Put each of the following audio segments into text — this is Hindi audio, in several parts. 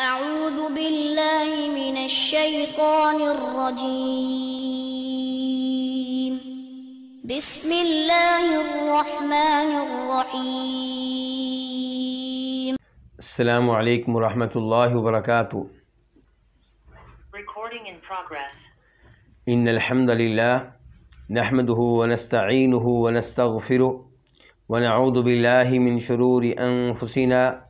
أعوذ بالله من الشيطان الرجيم بسم الله الرحمن الرحيم السلام عليكم ورحمة الله وبركاته Recording in progress. إن الحمد لله نحمده ونستعينه ونستغفره ونعوذ بالله من شرور أنفسنا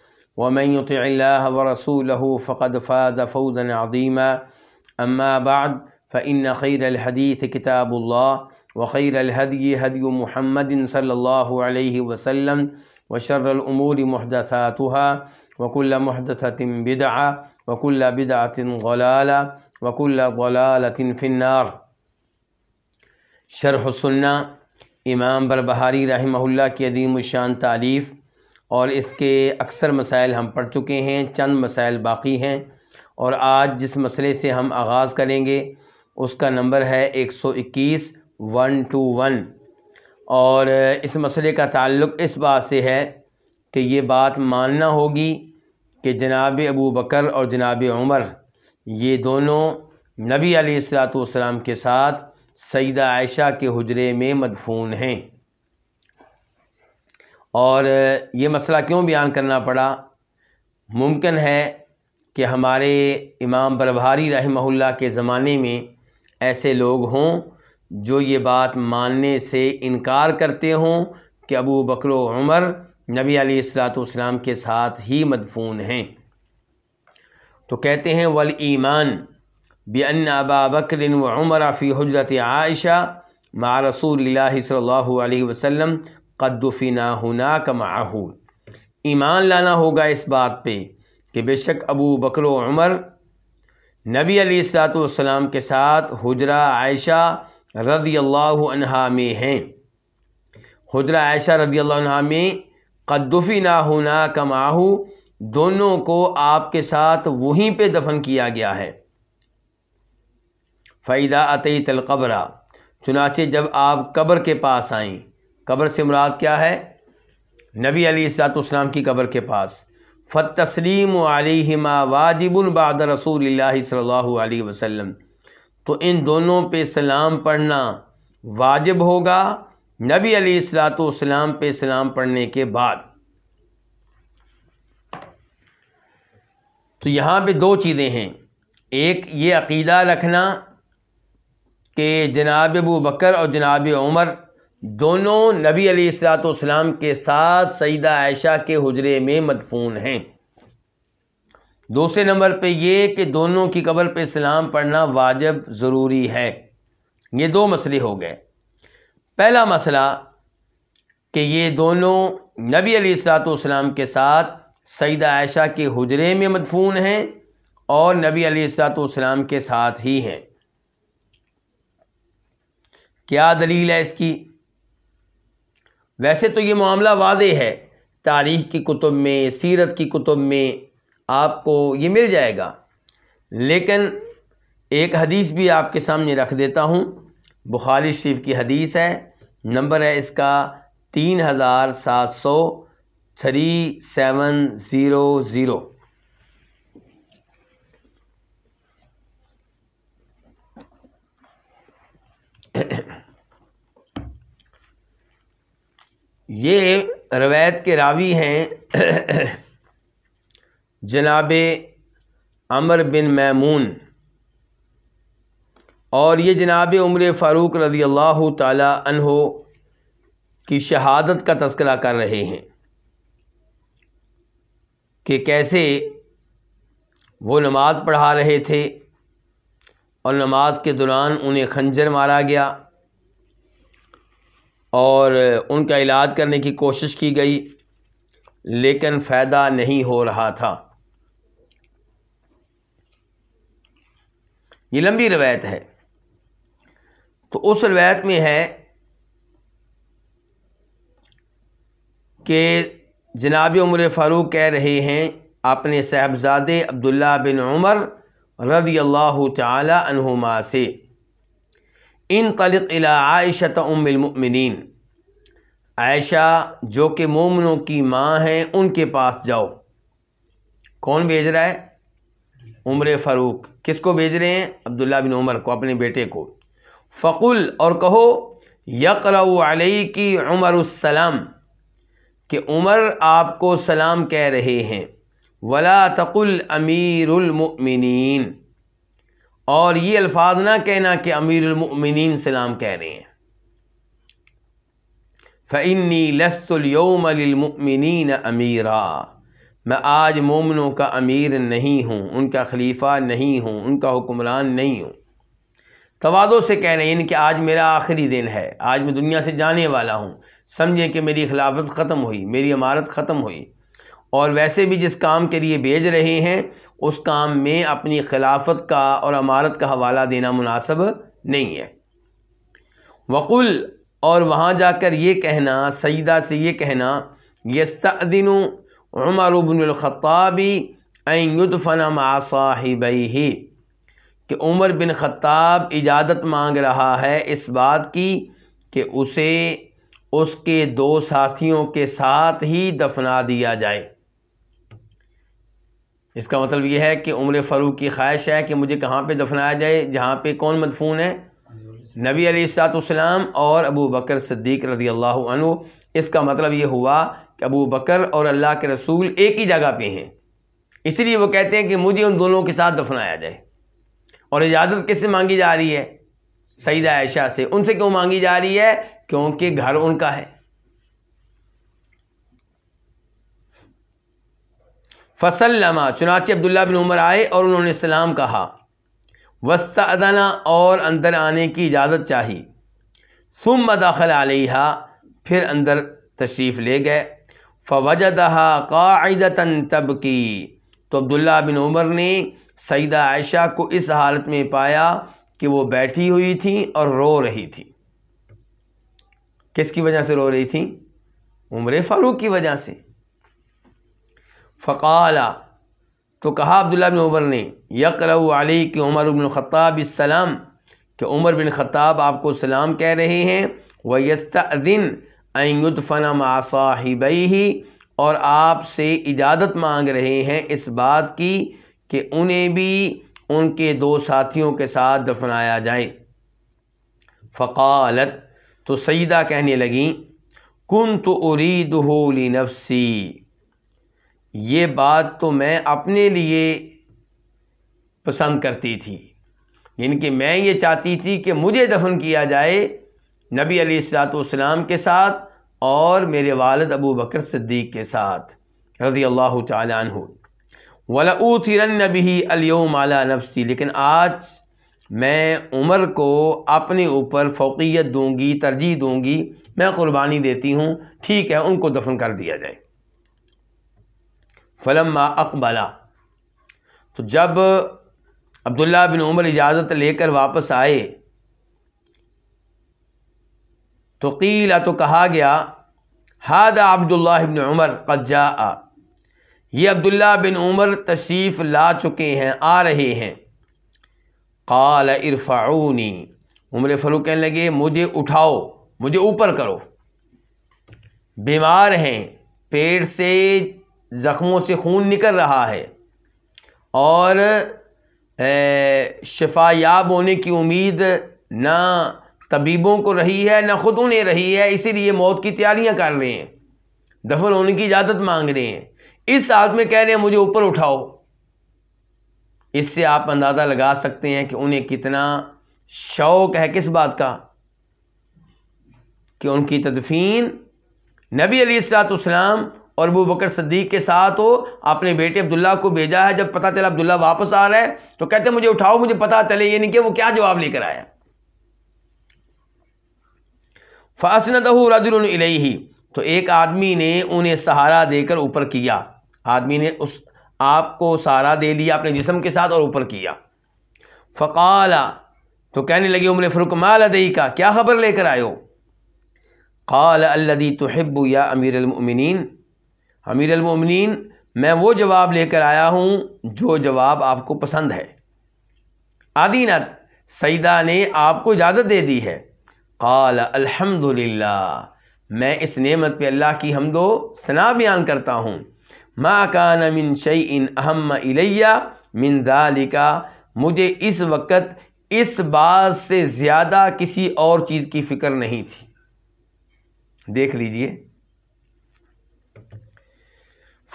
ومن يطع الله ورسوله فقد فاز فوزا عظيما أما بعد فإن خير الحديث كتاب الله وخير الهدي هدي محمد صلى الله عليه وسلم وشر الأمور محدثاتها وكل محدثة بدعة وكل بدعة ضلالة وكل ضلالة في النار شرح السنة امام بربہاری رحمه اللہ کی عدیم الشان تعلیف और इसके अक्सर मसाइल हम पढ़ चुके हैं चंद मसाइल बाकी हैं और आज जिस मसले से हम आगाज़ करेंगे उसका नंबर है एक सौ इक्कीस वन टू वन और इस मसले का ताल्लुक़ इस बात से है कि ये बात मानना होगी कि जनाब अबू बकर और जनाब उमर ये दोनों नबी सलाम के साथ सईदा आयशा के हजरे में मदफून हैं और ये मसला क्यों बयान करना पड़ा मुमकिन है कि हमारे इमाम बरभारी रहमहुल्ला के ज़माने में ऐसे लोग हों जो ये बात मानने से इनकार करते हों कि अबू बकर उमर नबी अलीसलाम के साथ ही मदफून हैं तो कहते हैं वल ईमान बन अबा बकर व उमर फ़ी हजरत आयशा मा रसूल सल्ला वसम कद्दुफिना हुना कमाहू ईमान लाना होगा इस बात पे कि बेशक अबू बकर उमर नबी अलीसलाम के साथ हजरा आयशा रदी अल्लाह में हैं हजरा आयशा रदी अल्लाह में कद्दुफ़ी ना होना कमाहू दोनों को आपके साथ वहीं पे दफन किया गया है फ़ैदा अतई तलकबरा चुनाचे जब आप कब्र के पास आएँ कब्र से मुराद क्या है नबी अली की कब्र के पास फ़त तस्लीम आलिमा वाजिबाद रसूल सल्ला वसम तो इन दोनों पे सलाम पढ़ना वाजिब होगा नबी अली सलाम पे सलाम पढ़ने के बाद तो यहाँ पे दो चीज़ें हैं एक ये अकीदा रखना कि जनाब अबू बकर और जनाब उमर दोनों नबी अलीसलाम के साथ सईदा आयशा के हजरे में मदफून हैं दूसरे नंबर पे ये कि दोनों की कब्र पे सलाम पढ़ना वाजब ज़रूरी है ये दो मसले हो गए पहला मसला कि ये दोनों नबी अलीसलाम के साथ सईदा आयशा के हजरे में मदफून हैं और नबी अलीसलाम के साथ ही हैं क्या दलील है इसकी वैसे तो ये मामला वादे है तारीख़ की कुतुब में सीरत की कुतुब में आपको ये मिल जाएगा लेकिन एक हदीस भी आपके सामने रख देता हूँ बुखारी शरीफ की हदीस है नंबर है इसका तीन हज़ार सात सौ थ्री सेवन ज़ीरो ज़ीरो ये रवैत के रावी हैं जनाब अमर बिन मैमून और ये जनाब उम्र फ़ारूक रजी अल्लाह तहो की शहादत का तस्करा कर रहे हैं कि कैसे वो नमाज़ पढ़ा रहे थे और नमाज के दौरान उन्हें खंजर मारा गया और उनका इलाज करने की कोशिश की गई लेकिन फ़ायदा नहीं हो रहा था ये लंबी रवायत है तो उस रवायत में है कि जनाब उमर फ़ारूक कह रहे हैं अपने साहबजादे अब्दुल्ला बिन उमर रदी अल्लाह तुमा से इन तलिक आयशत उमिलमिन आयशा जो कि मोमनों की माँ हैं उनके पास जाओ कौन भेज रहा है उम्र फ़ारूक किसको भेज रहे हैं अब्दुल्ला बिन उमर को अपने बेटे को फ़कुल और कहो यकलई की उमर उसम कि उमर आपको सलाम कह रहे हैं वला तकुल अमीरमिन और ये अल्फाज ना कहना कि अमीरमिन सलाम कह रहे हैं फ़िनी लस्तुलयमिन अमीरा मैं आज मोमनों का अमीर नहीं हूँ उनका खलीफा नहीं हूँ उनका हुक्मरान नहीं हूँ तोादों से कह रहे हैं कि आज मेरा आखिरी दिन है आज मैं दुनिया से जाने वाला हूँ समझें कि मेरी खिलाफत ख़त्म हुई मेरी इमारत ख़त्म हुई और वैसे भी जिस काम के लिए भेज रहे हैं उस काम में अपनी खिलाफत का और अमारत का हवाला देना मुनासब नहीं है वक़ुल और वहाँ जाकर ये कहना सईदा से ये कहना यदिन उमर बिनख़ाबी युदफ़ना मासाहिबई ही कि उमर बिन ख़त्ताब इजाज़त मांग रहा है इस बात की कि उसे उसके दो साथियों के साथ ही दफना दिया जाए इसका मतलब यह है कि उम्र फ़ारूक की ख्वाहिश है कि मुझे कहाँ पर दफनाया जाए जहाँ पर कौन मदफून है नबी अलीसलाम और अबू बकर सद्दीक रदी अल्लाह इसका मतलब ये हुआ कि अबू बकर और अल्लाह के रसूल एक ही जगह पे हैं इसलिए वो कहते हैं कि मुझे उन दोनों के साथ दफनाया जाए और इजाज़त किससे मांगी जा रही है सईद आयशा से उनसे क्यों मांगी जा रही है क्योंकि घर उनका है फसलमा चुनाच अब्दुल्ला बिन उमर आए और उन्होंने सलाम कहा वस्तादना और अंदर आने की इजाज़त चाहिए सुम दाखिल आलिया फिर अंदर तशरीफ़ ले गए फ़वजदहा कायदतन तब की तो अब्दुल्ला बिन उमर ने सईदा आयशा को इस हालत में पाया कि वो बैठी हुई थी और रो रही थी किसकी वजह से रो रही थी उम्र फ़ारूक की वजह से फ़काला तो कहा अब्दुल्ला बिन उमर ने यकर अली कि उमर बिन इसम कि उमर बिन ख़ताब आपको सलाम कह रहे हैं वयस्तिन अयुदफ़ना मासाहिबई ही और आपसे इजाज़त मांग रहे हैं इस बात की कि उन्हें भी उनके दो साथियों के साथ दफनाया जाए फ़कालत तो सईदा कहने लगी कन तो उरीद हो नफसी ये बात तो मैं अपने लिए पसंद करती थी यानी कि मैं ये चाहती थी कि मुझे दफन किया जाए नबी अलीसलाम के साथ और मेरे वालद अबू बकर सिद्दीक के साथ रज़ी अल्लाह तु वलाउथिरन नबी अलियम आला नफसी लेकिन आज मैं उमर को अपने ऊपर फोकियत दूंगी तरजीह दूंगी मैं क़ुरबानी देती हूँ ठीक है उनको दफन कर दिया जाए फ़लम अकबला तो जब अब्दुल्ला बिन उमर इजाज़त लेकर वापस आए तो कीला तो कहा गया हाद अब्दुल्ला बिन उमर कज्जा ये अब्दुल्ला बिन उमर तशरीफ़ ला चुके हैं आ रहे हैं काल इरफाउनी उमर फलू कहने लगे मुझे उठाओ मुझे ऊपर करो बीमार हैं पेट से ज़ख्मों से खून निकल रहा है और याब होने की उम्मीद ना तबीबों को रही है ना ख़ुद उन्हें रही है इसीलिए मौत की तैयारियां कर रहे हैं दफन होने की इजाज़त मांग रहे हैं इस हाथ में कह रहे हैं मुझे ऊपर उठाओ इससे आप अंदाज़ा लगा सकते हैं कि उन्हें कितना शौक़ है किस बात का कि उनकी तदफीन नबी अली सलाम और अबू बकर सद्दीक के साथ हो आपने बेटे अब्दुल्ला को भेजा है जब पता चला अब्दुल्ला वापस आ रहा है तो कहते मुझे उठाओ मुझे पता चले ये नहीं कि वो क्या जवाब लेकर आया फासनदहू रजुल इलेही तो एक आदमी ने उन्हें सहारा देकर ऊपर किया आदमी ने उस आपको सहारा दे दिया अपने जिसम के साथ और ऊपर किया फ़काला तो कहने लगे उम्र फ़रुक माल अदई का क्या खबर लेकर आयो काल अल्लदी तो हब्बू या अमीर अमीरमिन अमीर अमीरमिन मैं वो जवाब लेकर आया हूँ जो जवाब आपको पसंद है आदिनत सईदा ने आपको इजाज़त दे दी है कल अल्हम्दुलिल्लाह मैं इस नेमत पे अल्लाह की हमदो सना बयान करता हूँ माँ कान मिन शई इन अहम इलैया मिन दालिका मुझे इस वक्त इस बात से ज़्यादा किसी और चीज़ की फ़िक्र नहीं थी देख लीजिए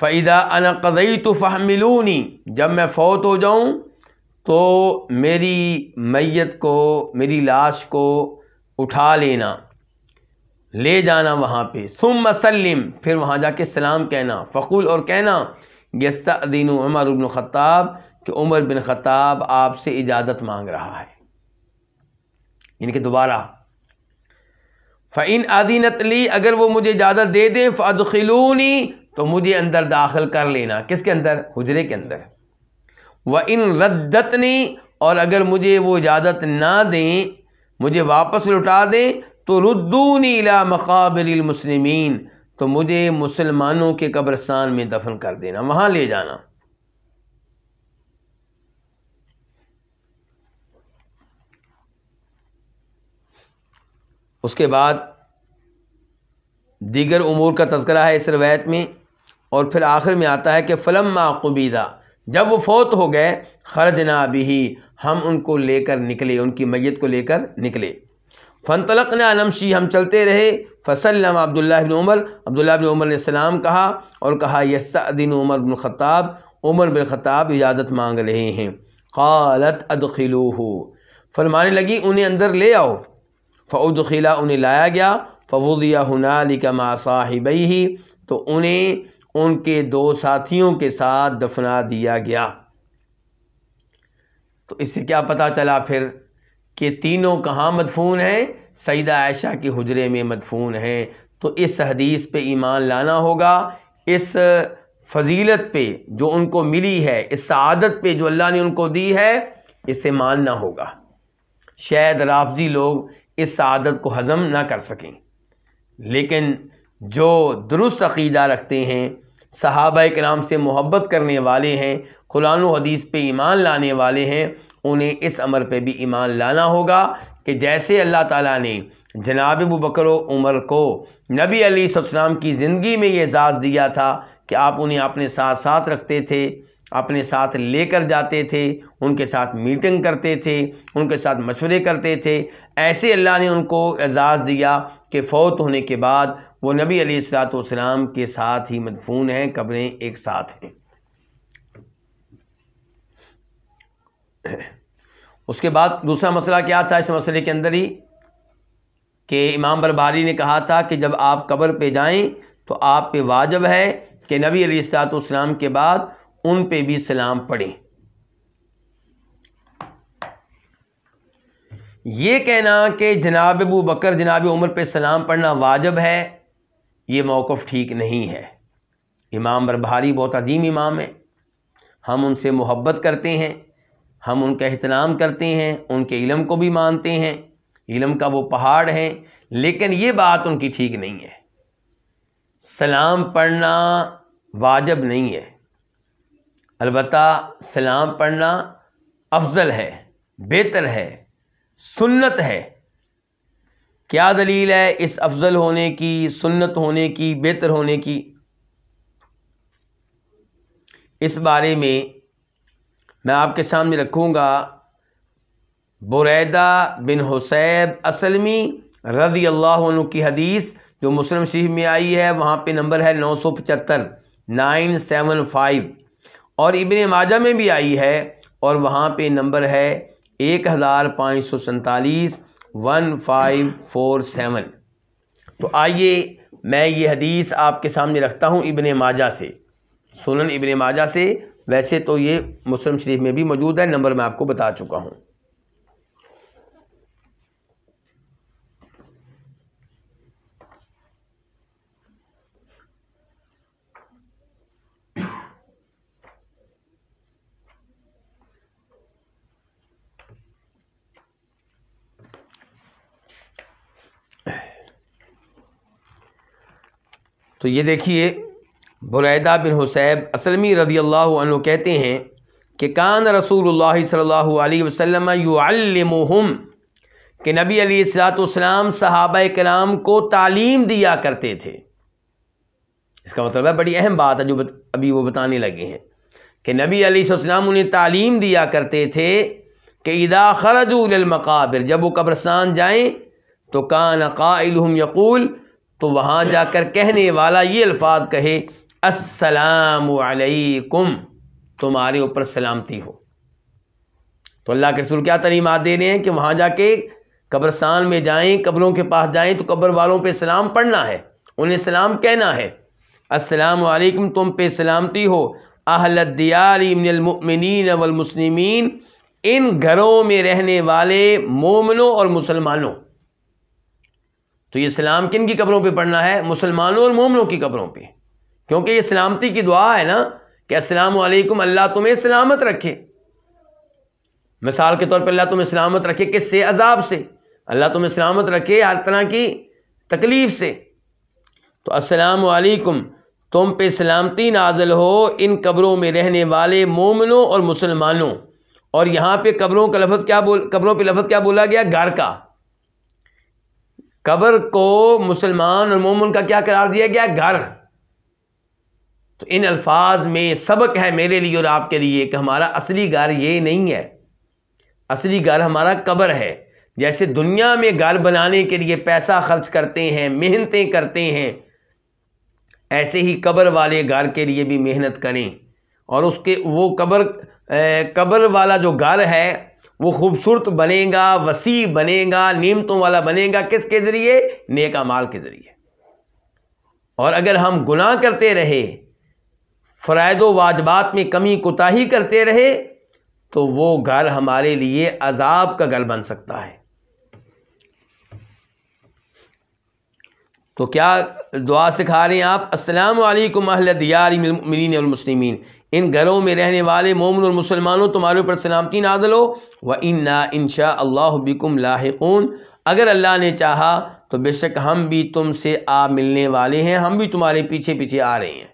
फ़ैदा अनकदई तो फ़हमिलूनी जब मैं फ़ौत हो जाऊँ तो मेरी मैत को मेरी लाश को उठा लेना ले जाना वहाँ पर सुम मसलम फिर वहाँ जाके सलाम कहना फ़कूल और कहना यस्तादीन उमर बिन ख़त्ताब कि उमर बिन ख़त्ताब आपसे इजाज़त मांग रहा है इनके दोबारा फ़ैन आदीनतली अगर वो मुझे इजाज़त दे दें फ़दखिलूनी तो मुझे अंदर दाखिल कर लेना किसके अंदर हजरे के अंदर व इन रद्दतनी और अगर मुझे वो इजाज़त ना दें मुझे वापस लुटा दें तो रद्दूनी ला मकाबल मुसलमिन तो मुझे मुसलमानों के कब्रस्तान में दफन कर देना वहाँ ले जाना उसके बाद दीगर उमूर का तस्करा है इस रवायत में और फिर आखिर में आता है कि फ़लम माकुबीदा जब वो फौत हो गए खरजना भी हम उनको लेकर निकले उनकी मैत को लेकर निकले फ़न तलकना नमशी हम चलते रहे फसलम अब्दुल्ला बिन उमर अब्दुल्ला बिन उमर ने सलाम कहा और कहा यस्दिन उमर बिन ख़त्ताब उमर बिन ख़त्ताब इजाज़त मांग रहे हैं क़ालत अदखिलो हो फरमाने लगी उन्हें अंदर ले आओ फ़ौदखिला उन्हें लाया गया फ़वदिया हनालिका मासाहिबई तो उन्हें उनके दो साथियों के साथ दफना दिया गया तो इससे क्या पता चला फिर कि तीनों कहाँ मदफून हैं सईदा आयशा के हजरे में मदफून हैं तो इस हदीस पे ईमान लाना होगा इस फजीलत पे जो उनको मिली है इस सआदत पे जो अल्लाह ने उनको दी है इसे मानना होगा शायद राफजी लोग इस सआदत को हज़म ना कर सकें लेकिन जो दुरुस्त अकीदा रखते हैं के नाम से मोहब्बत करने वाले हैं कुरान हदीस पे ईमान लाने वाले हैं उन्हें इस अमर पे भी ईमान लाना होगा कि जैसे अल्लाह ताला ने जनाब अबू बकर उमर को नबी अली सलाम की ज़िंदगी में ये एजाज़ दिया था कि आप उन्हें अपने साथ साथ रखते थे अपने साथ लेकर जाते थे उनके साथ मीटिंग करते थे उनके साथ मशवरे करते थे ऐसे अल्लाह ने उनको एजाज़ दिया कि फ़ौत होने के बाद वो नबी अली सलाम के साथ ही मदफून हैं कब्रें एक साथ हैं उसके बाद दूसरा मसला क्या था इस मसले के अंदर ही कि इमाम बरबारी ने कहा था कि जब आप कब्र पे जाएं तो आप पे वाजब है कि नबी अली के बाद उन पे भी सलाम पढ़ें ये कहना कि जनाब अबू बकर जनाब उमर पे सलाम पढ़ना वाजब है ये मौक़ ठीक नहीं है इमाम बरभारी बहुत अजीम इमाम है हम उनसे मोहब्बत करते हैं हम उनका अहतनाम करते हैं उनके इलम को भी मानते हैं इलम का वो पहाड़ है लेकिन ये बात उनकी ठीक नहीं है सलाम पढ़ना वाजब नहीं है अलबत् सलाम पढ़ना अफजल है बेहतर है सुन्नत है क्या दलील है इस अफज़ल होने की सुन्नत होने की बेहतर होने की इस बारे में मैं आपके सामने रखूँगा बुरैदा बिन हुसैब असलमी रदी अल्लाह की हदीस जो मुस्लिम शरीफ में आई है वहाँ पे नंबर है नौ सौ पचहत्तर नाइन सेवन फाइव और इबन माजा में भी आई है और वहाँ पे नंबर है एक हज़ार पाँच सौ सैंतालीस वन फाइव फोर सेवन तो आइए मैं ये हदीस आपके सामने रखता हूँ इबन माजा से सुनन इबन माजा से वैसे तो ये मुस्लिम शरीफ में भी मौजूद है नंबर मैं आपको बता चुका हूँ तो ये देखिए बुरैदा बिन हुसैब असलमी रदी अल्लाह कहते हैं कि कान रसूल सल्ला वसम युम कि नबी अलीसलाम सहाब कराम को तालीम दिया करते थे इसका मतलब है बड़ी अहम बात है जो बत, अभी वो बताने लगे हैं कि नबी अलीसलाम उन्हें तालीम दिया करते थे कि इदा खरजूलमक़ाबिर जब वो कब्रस्तान जाएँ तो कान काइल यकूल तो वहाँ जाकर कहने वाला ये अल्फाज कहे असलकुम तुम्हारे ऊपर सलामती हो तो अल्लाह के रसूल क्या तलीमत दे रहे हैं कि वहाँ जाके कब्रस्तान में जाएं कब्रों के पास जाएं तो कब्र वालों पे सलाम पढ़ना है उन्हें सलाम कहना है अस्सलाम वालेकुम तुम पे सलामती हो अहलदियामिन वलमसलिमिन इन घरों में रहने वाले मोमनों और मुसलमानों तो ये सलाम किन की कब्रों पे पढ़ना है मुसलमानों और मोमनों की कब्रों पे क्योंकि ये सलामती की दुआ है ना कि असलकुम अल्लाह तुम्हें सलामत रखे मिसाल के तौर पर अल्लाह तुम्हें सलामत रखे किस से अजाब से अल्लाह तुम्हें सलामत रखे हर तरह की तकलीफ़ से तो असलकुम तुम पे सलामती नाजल हो इन कब्रों में रहने वाले मोमनों और मुसलमानों और यहाँ पे कब्रों का लफ्ज़ क्या बोल कब्रों पे लफ्ज़ क्या बोला गया घर का कबर को मुसलमान और मोमन का क्या करार दिया गया घर तो इन अल्फाज में सबक है मेरे लिए और आपके लिए कि हमारा असली घर ये नहीं है असली घर हमारा कबर है जैसे दुनिया में घर बनाने के लिए पैसा खर्च करते हैं मेहनतें करते हैं ऐसे ही कबर वाले घर के लिए भी मेहनत करें और उसके वो कबर कबर वाला जो घर है वो खूबसूरत बनेगा वसी बनेगा नीमतों वाला बनेगा किसके ज़रिए नेक माल के ज़रिए और अगर हम गुनाह करते रहे फ़रायद वाजबात में कमी कोताही करते रहे तो वो घर हमारे लिए अजाब का घर बन सकता है तो क्या दुआ सिखा रहे हैं आप अस्सलाम वालेकुम अहल दियारिमिन मुस्लिमीन इन घरों में रहने वाले मोमिन और मुसलमानों तुम्हारे ऊपर सलामती नादल हो व इन्ना इनशा अल्लाह बिकुम अगर अल्लाह ने चाहा तो बेशक हम भी तुमसे आ मिलने वाले हैं हम भी तुम्हारे पीछे पीछे आ रहे हैं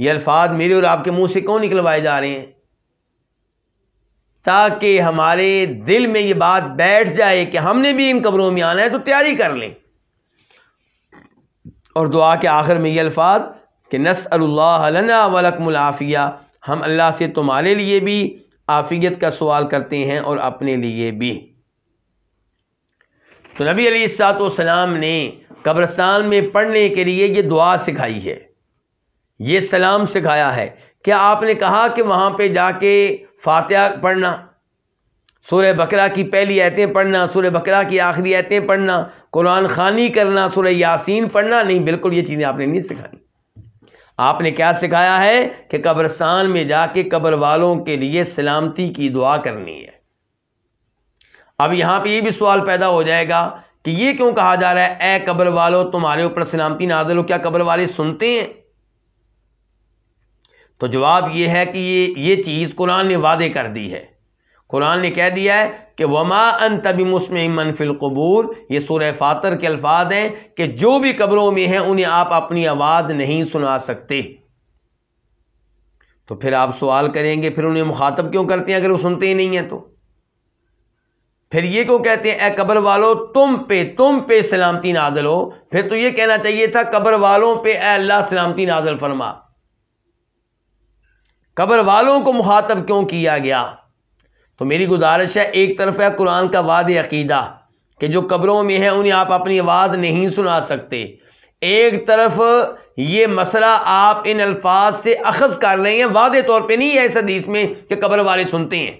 ये अल्फाज मेरे और आपके मुंह से क्यों निकलवाए जा रहे हैं ताकि हमारे दिल में ये बात बैठ जाए कि हमने भी इन कब्रों में आना है तो तैयारी कर लें और दुआ के आखिर में ये अल्फाज कि नस नसअल्लाना वलकमलाफ़िया हम अल्लाह से तुम्हारे लिए भी आफ़ियत का सवाल करते हैं और अपने लिए भी तो नबी सलाम ने कब्रस्तान में पढ़ने के लिए ये दुआ सिखाई है ये सलाम सिखाया है क्या आपने कहा कि वहाँ पे जाके फातिहा पढ़ना सूर्य बकरा की पहली आयतें पढ़ना सूर्य बकरा की आखिरी आयतें पढ़ना कुरान खानी करना सूर्य यासीन पढ़ना नहीं बिल्कुल ये चीज़ें आपने नहीं सिखाई आपने क्या सिखाया है कि कब्रस्तान में जाके कब्र वालों के लिए सलामती की दुआ करनी है अब यहाँ पे ये भी सवाल पैदा हो जाएगा कि ये क्यों कहा जा रहा है ए कब्र वालों तुम्हारे ऊपर सलामती नाजल हो क्या कब्र वाले सुनते हैं तो जवाब ये है कि ये ये चीज़ कुरान ने वादे कर दी है कुरान ने कह दिया है कि वमा अन तबी मुस्म फिलकबूर कबूर ये सूर फातर के अल्फाज हैं कि जो भी कब्रों में हैं उन्हें आप अपनी आवाज़ नहीं सुना सकते तो फिर आप सवाल करेंगे फिर उन्हें मुखातब क्यों करते हैं अगर वो सुनते ही नहीं हैं तो फिर ये क्यों कहते हैं ए कब्र वालों तुम पे तुम पे सलामती नाजल हो फिर तो ये कहना चाहिए था कब्र वालों पे ए अल्लाह सलामती नाजल फरमा कब्र वालों को मुखातब क्यों किया गया तो मेरी गुजारिश है एक तरफ है कुरान का वाद अकीदा कि जो कब्रों में है उन्हें आप अपनी आवाज़ नहीं सुना सकते एक तरफ ये मसला आप इन अल्फाज से अखज़ कर रहे हैं वादे तौर पे नहीं है इस हदीस में कि कब्र वाले सुनते हैं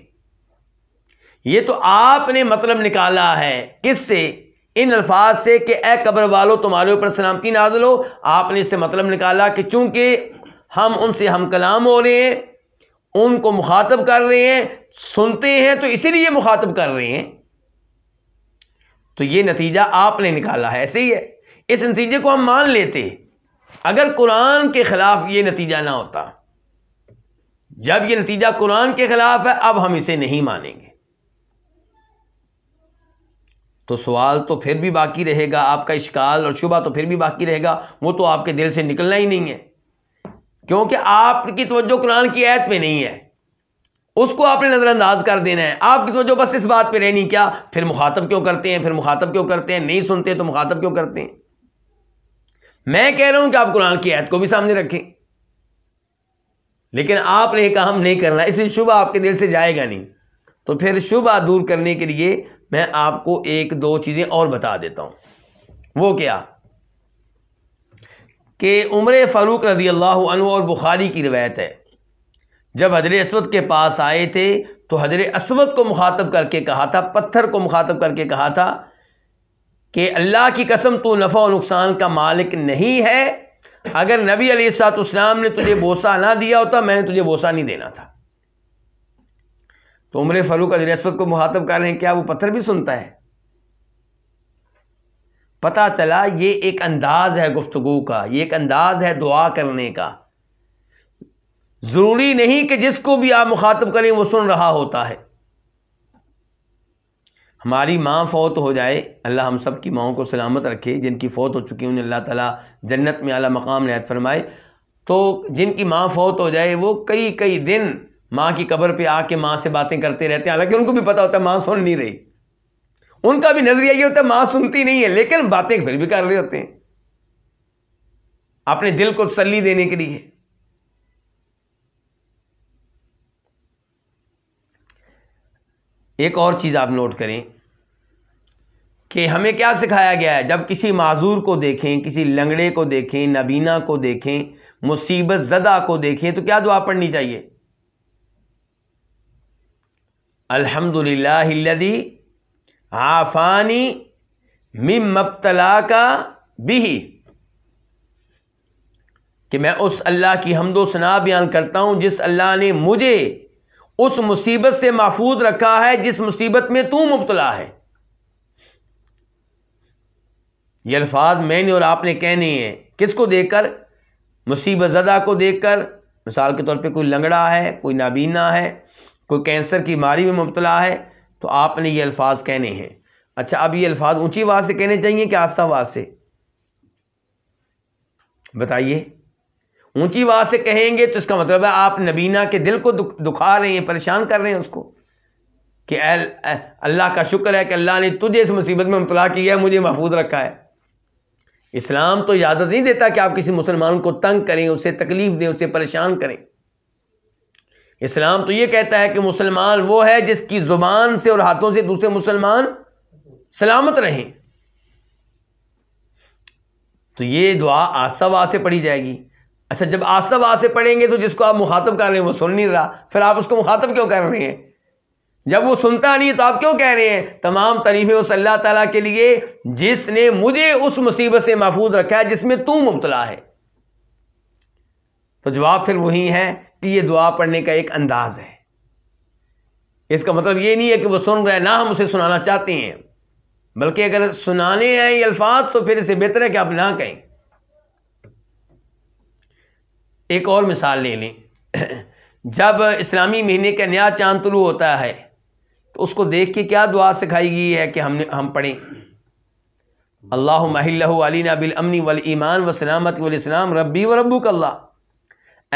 ये तो आपने मतलब निकाला है किससे इन अल्फाज से कि ए कब्र वालों तुम्हारे ऊपर सलामती नाजलो आपने इससे मतलब निकाला कि चूंकि हम उनसे हम कलाम हो रहे हैं उनको मुखातब कर रहे हैं सुनते हैं तो इसीलिए मुखातब कर रहे हैं तो ये नतीजा आपने निकाला है ऐसे ही है इस नतीजे को हम मान लेते अगर कुरान के ख़िलाफ़ ये नतीजा ना होता जब ये नतीजा कुरान के ख़िलाफ़ है अब हम इसे नहीं मानेंगे तो सवाल तो फिर भी बाकी रहेगा आपका इश्काल और शुबा तो फिर भी बाकी रहेगा वो तो आपके दिल से निकलना ही नहीं है क्योंकि आपकी तवज्जो कुरान की आयत पे नहीं है उसको आपने नज़रअंदाज कर देना है आपकी तवज्जो बस इस बात पे रहनी क्या फिर मुखातब क्यों करते हैं फिर मुखातब क्यों करते हैं नहीं सुनते तो मुखातब क्यों करते हैं मैं कह रहा हूं कि आप कुरान की आयत को भी सामने रखें लेकिन आपने काम नहीं करना इसलिए शुभ आपके दिल से जाएगा नहीं तो फिर शुभ दूर करने के लिए मैं आपको एक दो चीज़ें और बता देता हूँ वो क्या कि उम्र फ़ारूक रदी अल्लाह और बुखारी की रवायत है जब हजर असवद के पास आए थे तो हजर असवद को मुखातब करके कहा था पत्थर को मुखातब करके कहा था कि अल्लाह की कसम तो नफ़ा और नुकसान का मालिक नहीं है अगर नबी अलीसातम ने तुझे बोसा ना दिया होता मैंने तुझे बोसा नहीं देना था तो उम्र फ़ारूक हजर को मुखातब कर रहे हैं क्या वो पत्थर भी सुनता है पता चला ये एक अंदाज़ है गुफ्तु का ये एक अंदाज़ है दुआ करने का ज़रूरी नहीं कि जिसको भी आप मुखातब करें वो सुन रहा होता है हमारी माँ फौत हो जाए अल्लाह हम सब की माओ को सलामत रखे जिनकी फ़ौत हो चुकी उन्हें अल्लाह ताला जन्नत में आला मकाम नहत फरमाए तो जिनकी माँ फौत हो जाए वो कई कई दिन माँ की कब्र पे आके माँ से बातें करते रहते हैं हालांकि उनको भी पता होता है माँ सुन नहीं रही उनका भी नजरिया ये होता है मां सुनती नहीं है लेकिन बातें फिर भी कर रहे होते हैं अपने दिल को तसली देने के लिए एक और चीज़ आप नोट करें कि हमें क्या सिखाया गया है जब किसी माजूर को देखें किसी लंगड़े को देखें नबीना को देखें मुसीबत ज़दा को देखें तो क्या दुआ पढ़नी चाहिए अल्हम्दुलिल्लाह आफानी मिम मबतला का भी कि मैं उस अल्लाह की हमदो सना बयान करता हूँ जिस अल्लाह ने मुझे उस मुसीबत से महफूज रखा है जिस मुसीबत में तू मुबतला है ये अल्फाज मैंने और आपने कहने हैं किसको देखकर मुसीबत ज़दा को देखकर मिसाल के तौर पे कोई लंगड़ा है कोई नाबीना है कोई कैंसर की बीमारी में मुबतला है तो आपने ये अल्फाज कहने हैं अच्छा अब ये अल्फाज ऊंची आवाज़ से कहने चाहिए कि आस्था आवाज़ से बताइए ऊंची आवाज़ से कहेंगे तो इसका मतलब है आप नबीना के दिल को दुख, दुखा रहे हैं परेशान कर रहे हैं उसको कि अल्लाह का शुक्र है कि अल्लाह ने तुझे इस मुसीबत में मुबला किया है मुझे महफूज रखा है इस्लाम तो इजाज़त नहीं देता कि आप किसी मुसलमान को तंग करें उसे तकलीफ़ दें उसे परेशान करें इस्लाम तो ये कहता है कि मुसलमान वो है जिसकी ज़ुबान से और हाथों से दूसरे मुसलमान सलामत रहें तो ये दुआ आसवा से पढ़ी जाएगी अच्छा जब आसवा से पढ़ेंगे तो जिसको आप मुखातब कर रहे हैं वो सुन नहीं रहा फिर आप उसको मुखातब क्यों कर रहे हैं जब वो सुनता नहीं तो आप क्यों कह रहे हैं तमाम तरीफ़ें उस अल्लाह तला के लिए जिसने मुझे उस मुसीबत से महफूज रखा है जिसमें तू मुबतला है तो जवाब फिर वही है ये दुआ पढ़ने का एक अंदाज है इसका मतलब ये नहीं है कि वो सुन रहे ना हम उसे सुनाना चाहते हैं बल्कि अगर सुनाने हैं ये अल्फाज तो फिर इसे बेहतर है कि आप ना कहें एक और मिसाल ले लें जब इस्लामी महीने का नया चांद तुलू होता है तो उसको देख के क्या दुआ सिखाई गई है कि हमने हम पढ़ें अल्लाह महिल्ला बिल अमनी वल ईमान व सलामत वल इस्लाम रब्बी व रब्बू कल्ला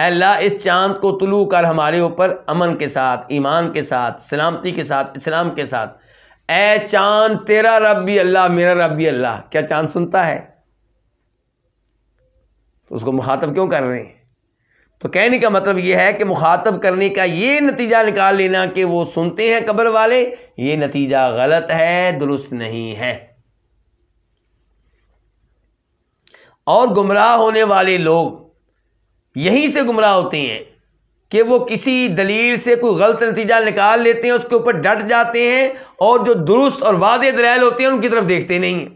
अल्लाह इस चांद को तुलू कर हमारे ऊपर अमन के साथ ईमान के साथ सलामती के साथ इस्लाम के साथ ए चांद तेरा रब भी अल्लाह मेरा रब भी अल्लाह क्या चांद सुनता है तो उसको मुखातब क्यों कर रहे हैं तो कहने का मतलब यह है कि मुखातब करने का ये नतीजा निकाल लेना कि वो सुनते हैं कब्र वाले ये नतीजा गलत है दुरुस्त नहीं है और गुमराह होने वाले लोग यहीं से गुमराह होते हैं कि वो किसी दलील से कोई गलत नतीजा निकाल लेते हैं उसके ऊपर डट जाते हैं और जो दुरुस्त और वादे दलैल होते हैं उनकी तरफ देखते नहीं हैं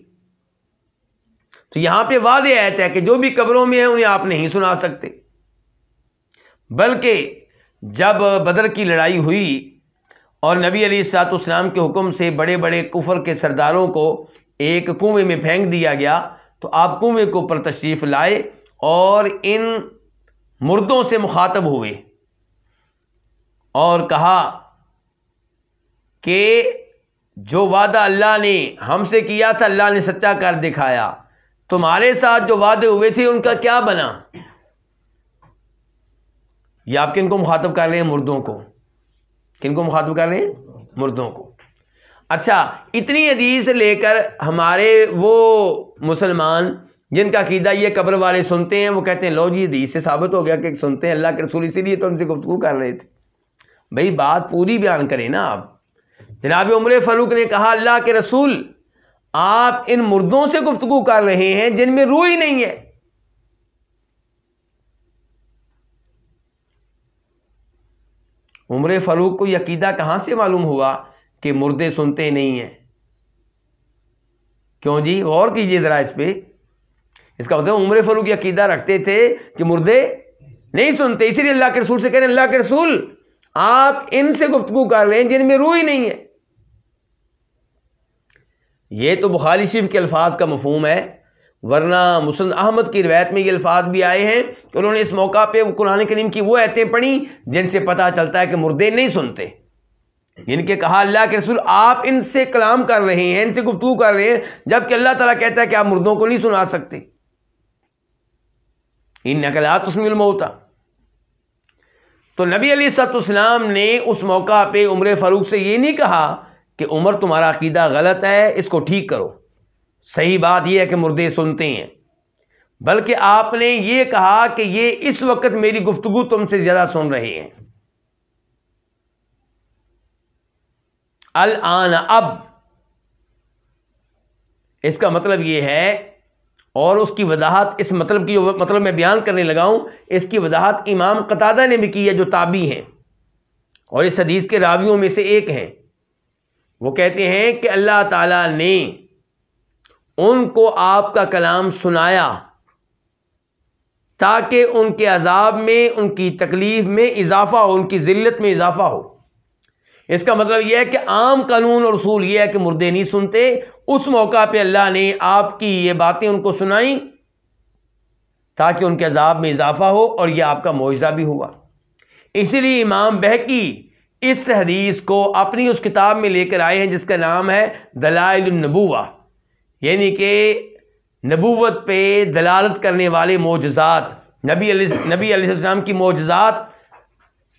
तो यहाँ पे वादे आयत है कि जो भी कब्रों में है उन्हें आप नहीं सुना सकते बल्कि जब बदर की लड़ाई हुई और नबी अली सातुस्लाम के हुक्म से बड़े बड़े कुफर के सरदारों को एक कुएं में फेंक दिया गया तो आप कुएं के ऊपर तशरीफ़ लाए और इन मुर्दों से मुखातब हुए और कहा कि जो वादा अल्लाह ने हमसे किया था अल्लाह ने सच्चा कर दिखाया तुम्हारे साथ जो वादे हुए थे उनका क्या बना ये आप किनको मुखातब कर रहे हैं मुर्दों को किनको मुखातब कर रहे हैं मुर्दों को अच्छा इतनी हदीस लेकर हमारे वो मुसलमान जिनका कीदा ये कब्र वाले सुनते हैं वो कहते हैं लो जी दी से साबित हो गया कि सुनते हैं अल्लाह के रसूल इसीलिए तो उनसे गुफ्तु कर रहे थे भाई बात पूरी बयान करें ना आप जनाब उम्र फलूक ने कहा अल्लाह के रसूल आप इन मुर्दों से गुफ्तु कर रहे हैं जिनमें रू ही नहीं है उम्र फलूक को यकीदा कहां से मालूम हुआ कि मुर्दे सुनते नहीं हैं क्यों जी और कीजिए ज़रा इस पर इसका मतलब उम्र फरूक अकीदा रखते थे कि मुर्दे नहीं सुनते इसीलिए अल्लाह के रसूल से कह रहे अल्लाह के रसूल आप इनसे गुफ्तु कर रहे हैं जिनमें रूह ही नहीं है ये तो बुखारी शरीफ के अल्फाज का मफहम है वरना मुसन अहमद की रवायत में ये अल्फाज भी आए हैं कि उन्होंने इस मौका पर वो कुरान करीम की वो आयतें पढ़ी जिनसे पता चलता है कि मुर्दे नहीं सुनते इनके कहा अल्लाह के रसूल आप इनसे कलाम कर रहे हैं इनसे गुफ्तु कर रहे हैं जबकि अल्लाह ताला कहता है कि आप मुर्दों को नहीं सुना सकते इन नकलात उसमें होता तो नबी अली सतम ने उस मौका पे उम्र फ़ारूक से ये नहीं कहा कि उमर तुम्हारा अकीदा गलत है इसको ठीक करो सही बात यह है कि मुर्दे सुनते हैं बल्कि आपने ये कहा कि ये इस वक्त मेरी गुफ्तगु तुमसे ज़्यादा सुन रहे हैं अल आन अब इसका मतलब ये है और उसकी वजाहत इस मतलब की जो मतलब मैं बयान करने लगा इसकी वजाहत इमाम कतादा ने भी की है जो ताबी हैं और इस हदीस के रावियों में से एक हैं वो कहते हैं कि अल्लाह ताला ने उनको आपका कलाम सुनाया ताकि उनके अजाब में उनकी तकलीफ़ में इजाफ़ा हो उनकी जिल्लत में इजाफ़ा हो इसका मतलब यह है कि आम कानून और असूल यह है कि मुर्दे नहीं सुनते उस मौका पे अल्लाह ने आपकी ये बातें उनको सुनाई ताकि उनके अजाब में इजाफा हो और यह आपका मुआवजा भी हुआ इसीलिए इमाम बहकी इस हदीस को अपनी उस किताब में लेकर आए हैं जिसका नाम है दलाइलनबूवा यानी कि नबूवत पे दलालत करने वाले मोजात नबी नबी आसमाम की मोजात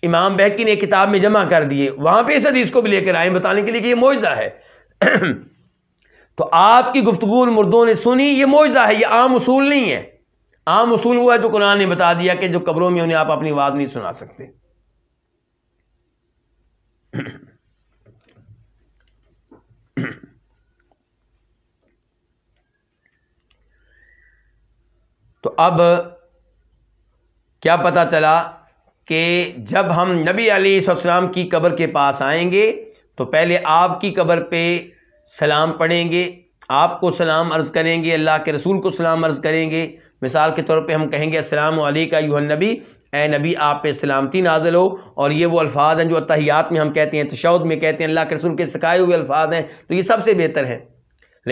इमाम बहकी ने किताब में जमा कर दिए वहाँ पे इस हदीस को भी लेकर आए बताने के लिए कि ये मुआवजा है तो आपकी गुफ्तगु मुर्दों ने सुनी ये मुआजा है ये आम उसूल नहीं है आम उसूल हुआ है जो कुरान ने बता दिया कि जो कब्रों में उन्हें आप अपनी आवाज़ नहीं सुना सकते तो अब क्या पता चला कि जब हम नबी अली की कब्र के पास आएंगे तो पहले आपकी कब्र पे सलाम पढ़ेंगे आपको सलाम अर्ज़ करेंगे अल्लाह के रसूल को सलाम अर्ज़ करेंगे मिसाल के तौर पे हम कहेंगे अस्सलाम यूहन नबी ए नबी आप पे सलामती नाजिल हो और ये वो अल्फाज हैं जो तहियात में हम कहते हैं तशद में कहते हैं अल्लाह के रसूल के सिखाए हुए अल्फाज हैं तो ये सबसे बेहतर है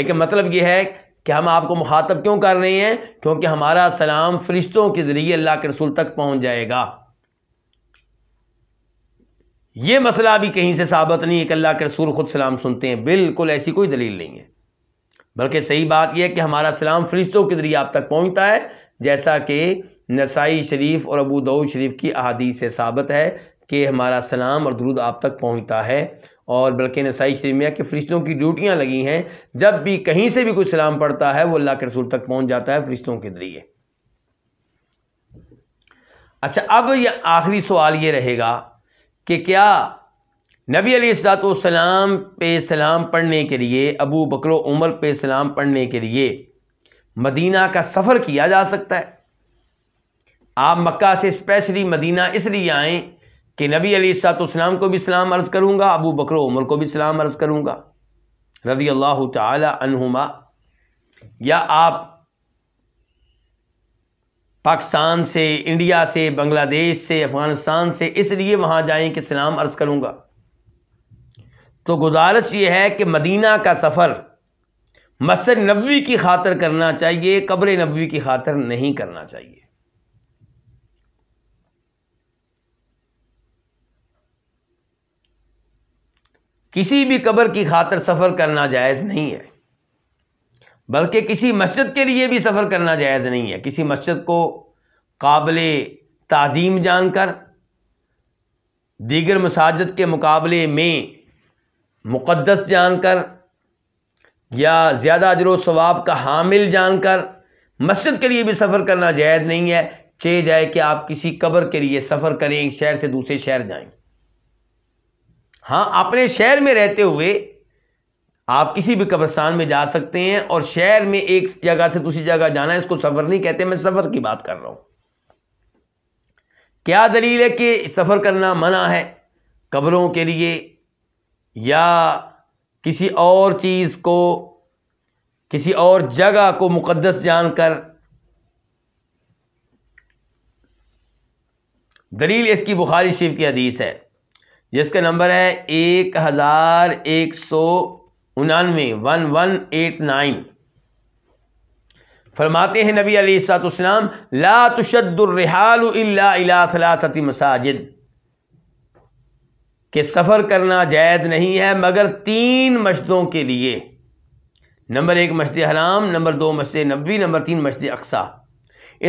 लेकिन मतलब ये है कि हम आपको मुखातब क्यों कर रहे हैं क्योंकि हमारा सलाम फरिश्तों के ज़रिए अल्लाह के रसूल तक पहुँच जाएगा ये मसला अभी कहीं से साबित नहीं है कि अल्लाह के रसूल ख़ुद सलाम सुनते हैं बिल्कुल ऐसी कोई दलील नहीं है बल्कि सही बात यह है कि हमारा सलाम फरिश्तों के ज़रिए आप तक पहुँचता है जैसा कि नसाई शरीफ और अबू दाऊद शरीफ की अहादीस से साबित है कि हमारा सलाम और दरुद आप तक पहुँचता है और बल्कि नसाई शरीफ में कि फ़रिश्तों की ड्यूटियाँ लगी हैं जब भी कहीं से भी कोई सलाम पड़ता है वो अल्लाह के रसूल तक पहुँच जाता है फ़रिश्तों के ज़रिए अच्छा अब यह आखिरी सवाल ये रहेगा कि क्या नबी अलीसलाम पे सलाम पढ़ने के लिए अबू बकर उमर पे सलाम पढ़ने के लिए मदीना का सफ़र किया जा सकता है आप मक्का से स्पेशली मदीना इसलिए आएँ कि नबी अलीसलाम को भी सलाम अर्ज़ करूँगा अबू बकर उमर को भी सलाम अर्ज़ करूँगा रदी अल्लाह तुमा या आप पाकिस्तान से इंडिया से बांग्लादेश से अफ़गानिस्तान से इसलिए वहाँ जाए कि सलाम अर्ज़ करूँगा तो गुजारिश ये है कि मदीना का सफ़र मसर नबी की खातर करना चाहिए कब्र नबी की खातर नहीं करना चाहिए किसी भी कब्र की खातर सफ़र करना जायज़ नहीं है बल्कि किसी मस्जिद के लिए भी सफ़र करना जायज़ नहीं है किसी मस्जिद को काबिल तज़ीम जानकर दीगर मसाजद के मुकाबले में मुक़दस जानकर या ज़्यादा अजर सवाब का हामिल जानकर मस्जिद के लिए भी सफ़र करना जायज़ नहीं है चे जाए कि आप किसी कबर के लिए सफ़र करें एक शहर से दूसरे शहर जाएं हाँ अपने शहर में रहते हुए आप किसी भी कब्रस्तान में जा सकते हैं और शहर में एक जगह से दूसरी जगह जाना है इसको सफ़र नहीं कहते मैं सफ़र की बात कर रहा हूं क्या दलील है कि सफ़र करना मना है कब्रों के लिए या किसी और चीज़ को किसी और जगह को मुकद्दस जानकर दलील इसकी बुखारी शिव की हदीस है जिसका नंबर है एक हज़ार एक सौ उनानवे वन वन एट नाइन फरमाते हैं नबी अलीसलाम ला तुशदुरहालति मसाजिद के सफ़र करना जायद नहीं है मगर तीन मस्जिदों के लिए नंबर एक मस्जिद हराम नंबर दो मस्जिद नबी नंबर तीन मस्जिद अक्सा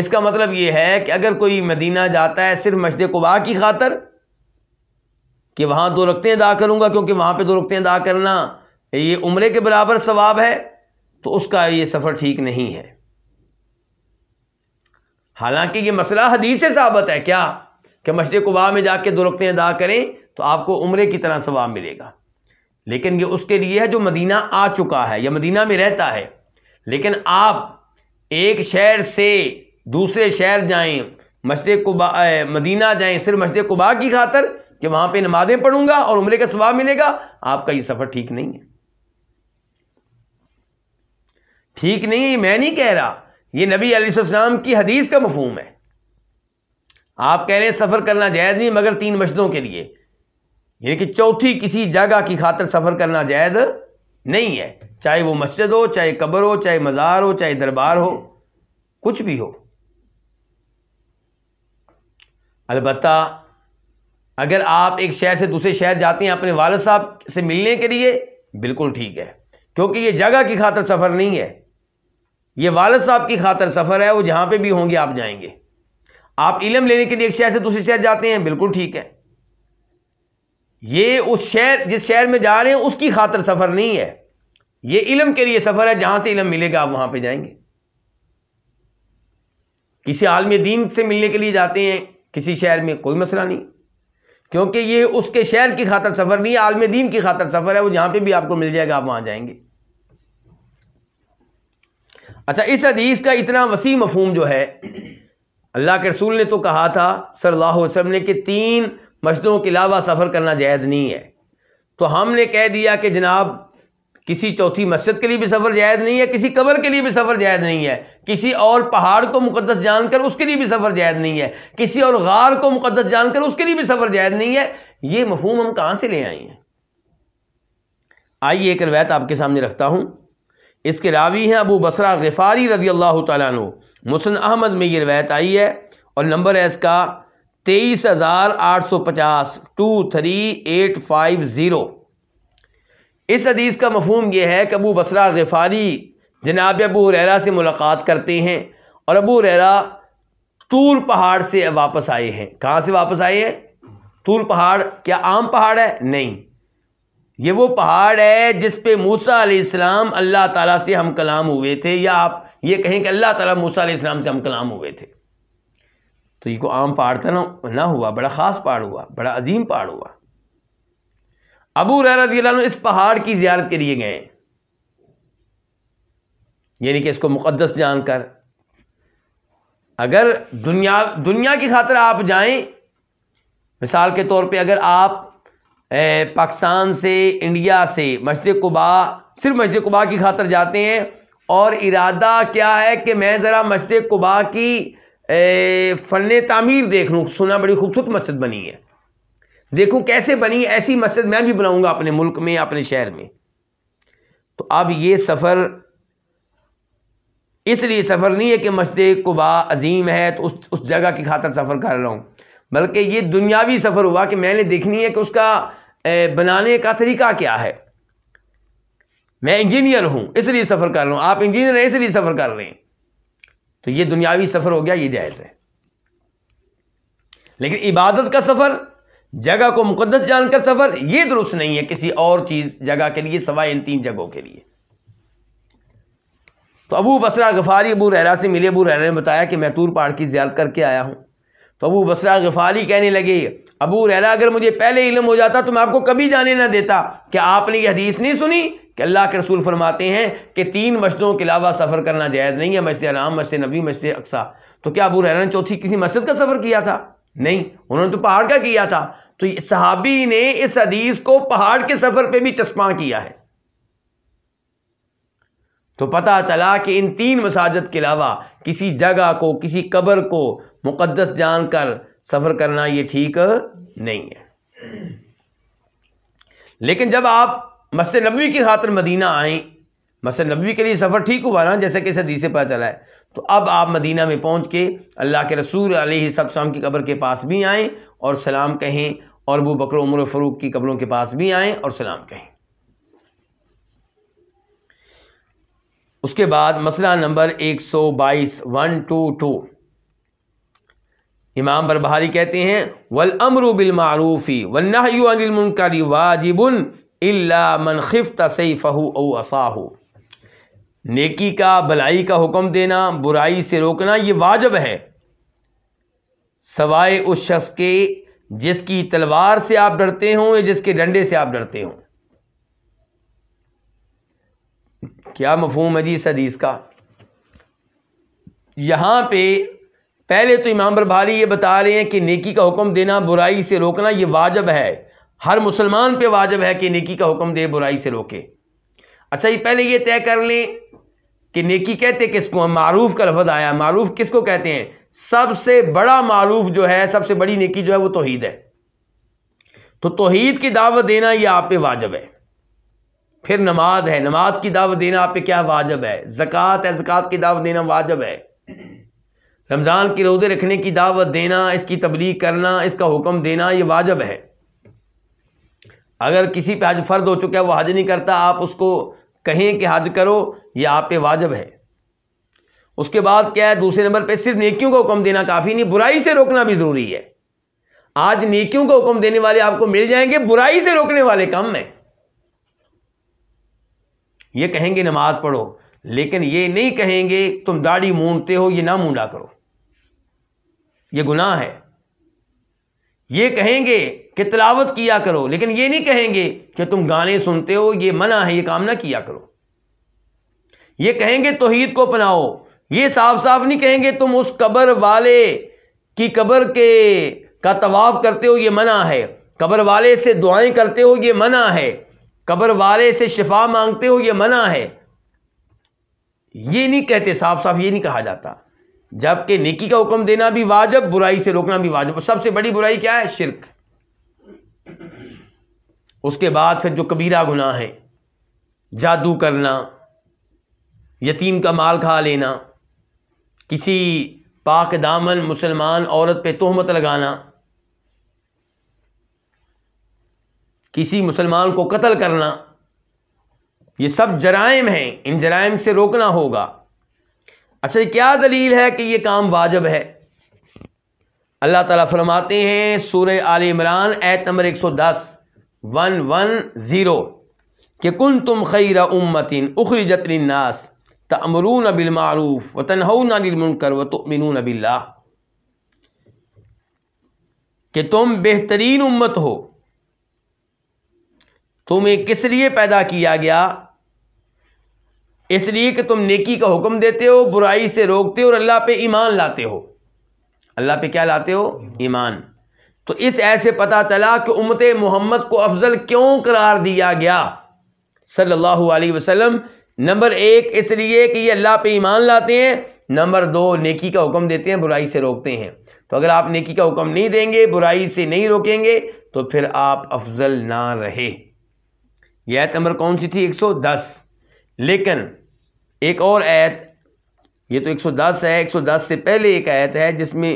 इसका मतलब ये है कि अगर कोई मदीना जाता है सिर्फ मस्जिद कुबा की खातर कि वहाँ दो रखते अदा करूँगा क्योंकि वहाँ पे दो रखते अदा करना ये उम्र के बराबर सवाब है तो उसका ये सफ़र ठीक नहीं है हालांकि ये मसला हदीस से साबित है क्या कि मस्जिद कुबा में जाके दो रकतें अदा करें तो आपको उम्र की तरह सवाब मिलेगा लेकिन ये उसके लिए है जो मदीना आ चुका है या मदीना में रहता है लेकिन आप एक शहर से दूसरे शहर जाएं मस्जिद कुबा मदीना जाएं सिर्फ मस्जिद कुबा की खातर कि वहाँ पे नमाज़ें पढ़ूंगा और उम्र का स्वाब मिलेगा आपका ये सफ़र ठीक नहीं है ठीक नहीं है मैं नहीं कह रहा ये नबी अलीसम की हदीस का मफहम है आप कह रहे हैं सफ़र करना जायज़ नहीं मगर तीन मस्जिदों के लिए यानी कि चौथी किसी जगह की खातर सफ़र करना जायज़ नहीं है चाहे वो मस्जिद हो चाहे कब्र हो चाहे मज़ार हो चाहे दरबार हो कुछ भी हो अलबत् अगर आप एक शहर से दूसरे शहर जाते हैं अपने वालद साहब से मिलने के लिए बिल्कुल ठीक है क्योंकि ये जगह की खातर सफ़र नहीं है ये वालद साहब की खातर सफ़र है वो जहाँ पे भी होंगे आप जाएंगे आप इलम लेने के लिए एक शहर से दूसरे शहर जाते हैं बिल्कुल ठीक है ये उस शहर जिस शहर में जा रहे हैं उसकी खातर सफ़र नहीं है ये इलम के लिए सफ़र है जहाँ से इलम मिलेगा आप वहाँ पर जाएंगे किसी आलम दीन से मिलने के लिए जाते हैं किसी शहर में कोई मसला नहीं क्योंकि ये उसके शहर की खातर सफ़र नहीं है आलम दीन की खातर सफ़र है वो जहाँ पे भी आपको मिल जाएगा आप वहाँ जाएंगे अच्छा इस हदीस का इतना वसी मफहम जो है अल्लाह के रसूल ने तो कहा था सल्लल्लाहु अलैहि ने कि तीन मस्जिदों के अलावा सफ़र करना जायद नहीं है तो हमने कह दिया कि जनाब किसी चौथी मस्जिद के लिए भी सफ़र जायद नहीं है किसी कबर के लिए भी सफ़र जायद नहीं है किसी और पहाड़ को मुकदस जानकर उसके लिए भी सफ़र जायद नहीं है किसी और गार को मुकदस जानकर उसके लिए भी सफ़र जायद नहीं है ये मफहम हम कहाँ से ले आए हैं आइए एक रवायत आपके सामने रखता हूँ इसके रावी हैं अबू बसरा गफ़ारी रदी अल्लाह तु मुसन अहमद में ये रवायत आई है और नंबर है इसका तेईस हज़ार आठ सौ पचास two three eight five zero इस हदीस का मफहम यह है कि अबू बसरा गफ़ारी जनाब अबू हुररा से मुलाकात करते हैं और अबू हुररा तूल पहाड़ से वापस आए हैं कहाँ से वापस आए हैं तूल पहाड़ क्या आम पहाड़ है नहीं ये वो पहाड़ है जिस पे मूसा इस्लाम अल्लाह ताला से हम कलाम हुए थे या आप ये कहें कि अल्लाह ताला मूसा इस्लाम से हम कलाम हुए थे तो ये को आम पहाड़ था ना ना हुआ बड़ा ख़ास पहाड़ हुआ बड़ा अजीम पहाड़ हुआ अबू रदी इस पहाड़ की ज्यारत के लिए गए यानी कि इसको मुक़दस जानकर अगर दुनिया दुनिया की खातर आप जाएं मिसाल के तौर पे अगर आप पाकिस्तान से इंडिया से मस्जिद कुबा सिर्फ मस्जिद कुबा की खातर जाते हैं और इरादा क्या है कि मैं ज़रा मस्जिद कुबा की फ़न तामीर देख लूँ सुना बड़ी खूबसूरत मस्जिद बनी है देखूँ कैसे बनी ऐसी मस्जिद मैं भी बनाऊँगा अपने मुल्क में अपने शहर में तो अब ये सफ़र इसलिए सफ़र नहीं है कि मस्जिद कुबा अजीम है तो उस उस जगह की खातर सफ़र कर रहा हूँ बल्कि ये दुनियावी सफ़र हुआ कि मैंने देखनी है कि उसका बनाने का तरीका क्या है मैं इंजीनियर हूं इसलिए सफ़र कर रहा हूं आप इंजीनियर हैं इसलिए सफ़र कर रहे हैं तो ये दुनियावी सफ़र हो गया ये जायज़ है लेकिन इबादत का सफ़र जगह को मुकदस जानकर सफ़र ये दुरुस्त नहीं है किसी और चीज़ जगह के लिए सवाए इन तीन जगहों के लिए तो अबू बसरा गफारी अबू रहरा से मिले अबू रहरा ने बताया कि मैं तूर पहाड़ की ज्यादा करके आया हूं तो अबू बसरा गफारी कहने लगे अबू रहरा अगर मुझे पहले इलम हो जाता तो मैं आपको कभी जाने ना देता क्या आपने ये हदीस नहीं सुनी कि अल्लाह के रसूल फरमाते हैं कि तीन मस्जिदों के अलावा सफ़र करना जायज़ नहीं है मस्जिद राम मस्जिद नबी मस्जिद अक्सा तो क्या अबू रहरा ने चौथी किसी मस्जिद का सफ़र किया था नहीं उन्होंने तो पहाड़ का किया था तो सहाबी ने इस हदीस को पहाड़ के सफ़र पर भी चश्मा किया है तो पता चला कि इन तीन मसाजद के अलावा किसी जगह को किसी कब्र को मुक़दस जानकर सफ़र करना ये ठीक नहीं है लेकिन जब आप मस नबी की खातर मदीना आएँ मस नबी के लिए सफ़र ठीक हुआ ना जैसे कि सदी से पता चला है तो अब आप मदीना में पहुंच के अल्लाह के रसूल सलाम की कब्र के पास भी आएँ और सलाम कहें और वो बकर उमर फ़रूक की कब्रों के पास भी आएँ और सलाम कहें उसके बाद मसला नंबर एक सौ बाईस वन टू टू इमाम बरबहारी कहते हैं वल अमर बिलमारूफ़ी वन्नाकारी वाजिबन इल्ला खिफ सही सईफ़हू ओ असाहू नेकी का भलाई का हुक्म देना बुराई से रोकना ये वाजब है सवाए उस शख्स के जिसकी तलवार से आप डरते हों या जिसके डंडे से आप डरते हों क्या मफहम है जी इस हदीस का यहां पे पहले तो इमाम बरभारी ये बता रहे हैं कि नेकी का हुक्म देना बुराई से रोकना ये वाजब है हर मुसलमान पे वाजब है कि नेकी का हुक्म दे बुराई से रोके अच्छा ये पहले ये तय कर लें कि नेकी कहते किसको हम मारूफ का लफ्ज़ आया मारूफ किसको कहते हैं सबसे बड़ा मारूफ जो है सबसे बड़ी नेकी जो है वो तोहीद है तो तोहीद की दावत देना यह आप पे वाजब है फिर नमाज है नमाज की दावत देना आप पे क्या वाजब है जक़ात है जक़ात की दावत देना वाजब है रमज़ान के रोज़े रखने की दावत देना इसकी तबलीग करना इसका हुक्म देना ये वाजब है अगर किसी पे हज फ़र्द हो चुका है वो हज नहीं करता आप उसको कहें कि हज करो ये आप पे वाजब है उसके बाद क्या है दूसरे नंबर पे सिर्फ नेकियों का हुक्म देना काफ़ी नहीं बुराई से रोकना भी ज़रूरी है आज नेकियों का हुक्म देने वाले आपको मिल जाएंगे बुराई से रोकने वाले कम हैं ये कहेंगे नमाज पढ़ो लेकिन ये नहीं कहेंगे तुम दाढ़ी मूंढते हो ये ना मूंढा करो ये गुनाह है ये कहेंगे कि तलावत किया करो लेकिन ये नहीं कहेंगे कि तुम गाने सुनते हो ये मना है ये काम ना किया करो ये कहेंगे तोहीद को अपनाओ ये साफ साफ नहीं कहेंगे तुम उस कब्र वाले की कबर के का तवाफ़ करते हो ये मना है कब्र वाले से दुआएं करते हो ये मना है कबर वाले से शिफा मांगते हो ये मना है ये नहीं कहते साफ साफ ये नहीं कहा जाता जबकि नेकी का हुक्म देना भी वाजब बुराई से रोकना भी वाजब सबसे बड़ी बुराई क्या है शिरक उसके बाद फिर जो कबीरा गुनाह है जादू करना यतीम का माल खा लेना किसी पाक दामन मुसलमान औरत पे तोहमत लगाना किसी मुसलमान को कत्ल करना ये सब जराइम हैं इन जराइम से रोकना होगा अच्छा क्या दलील है कि यह काम वाजब है अल्लाह तला फरमाते हैं सूर्य आल इमरान एत नंबर एक सौ दस वन वन ज़ीरो के कुन तुम खैर उम्मीन उखरी जतनास तमरून बिलमारूफ़ व तनहन अनिलमुनकर व तुमिन अबिल्ला कि तुम बेहतरीन उम्मत हो तुम्हें किस लिए पैदा किया गया इसलिए कि तुम नेकी का हुक्म देते हो बुराई से रोकते हो और अल्लाह पे ईमान लाते हो अल्लाह पे क्या लाते हो ईमान तो इस ऐसे पता चला कि उम्मत मोहम्मद को अफजल क्यों करार दिया गया सल्लल्लाहु अलैहि वसल्लम नंबर एक इसलिए कि ये अल्लाह पे ईमान लाते हैं नंबर दो नेकी का हुक्म देते हैं बुराई से रोकते हैं तो अगर आप नेकी का हुक्म नहीं देंगे बुराई से नहीं रोकेंगे तो फिर आप अफजल ना रहे यह नंबर कौन सी थी एक लेकिन एक और आयत ये तो 110 है 110 से पहले एक आयत है जिसमें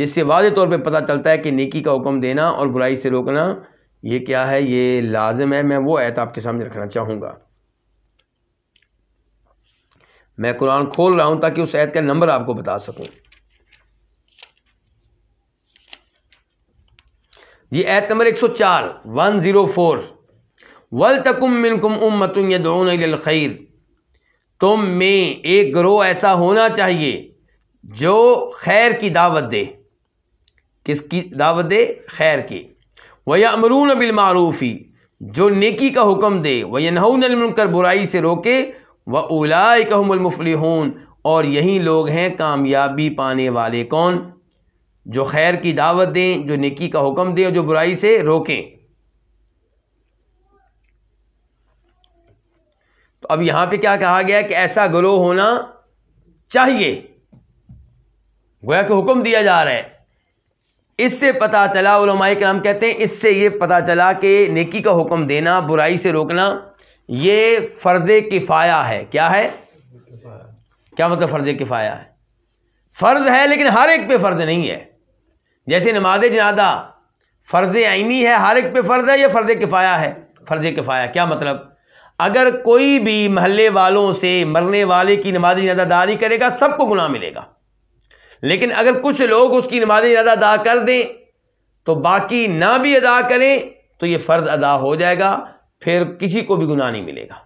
जिससे वाज तौर पे पता चलता है कि नेकी का हुक्म देना और बुराई से रोकना ये क्या है ये लाजम है मैं वो आयत आपके सामने रखना चाहूँगा मैं कुरान खोल रहा हूँ ताकि उस आयत का नंबर आपको बता सकूँ ये आयत नंबर 104 104 वल तकुम मिनकुम उम्मतुन यदऊन इलल खैर तुम में एक ग्रोह ऐसा होना चाहिए जो खैर की दावत दे किसकी दावत दे खैर की वह अमरून बिलमारूफ़ी जो नेकी का हुक्म दे वह नहनकर बुराई से रोके व उलाय हूँ और यही लोग हैं कामयाबी पाने वाले कौन जो खैर की दावत दें जो नेकी का हुक्म दें और जो बुराई से रोकें तो अब यहां पे क्या कहा गया कि ऐसा गलो होना चाहिए गोया को हुक्म दिया जा रहा है इससे पता चला उलमाई कलाम कहते हैं इससे ये पता चला कि नेकी का हुक्म देना बुराई से रोकना ये फ़र्ज़ किफ़ाया है क्या है क्या मतलब फ़र्ज़ किफ़ाया है फ़र्ज़ है लेकिन हर एक पे फ़र्ज़ नहीं है जैसे नमाज जनादा फ़र्ज़ आइनी है हर एक पे फ़र्ज़ है या फ़र्ज़ किफ़ाया है फ़र्ज़ किफ़ाया क्या मतलब अगर कोई भी महल्ले वालों से मरने वाले की नमाज नदादारी करेगा सबको गुनाह मिलेगा लेकिन अगर कुछ लोग उसकी नमाजी अदा अदा कर दें तो बाकी ना भी अदा करें तो ये फ़र्ज अदा हो जाएगा फिर किसी को भी गुनाह नहीं मिलेगा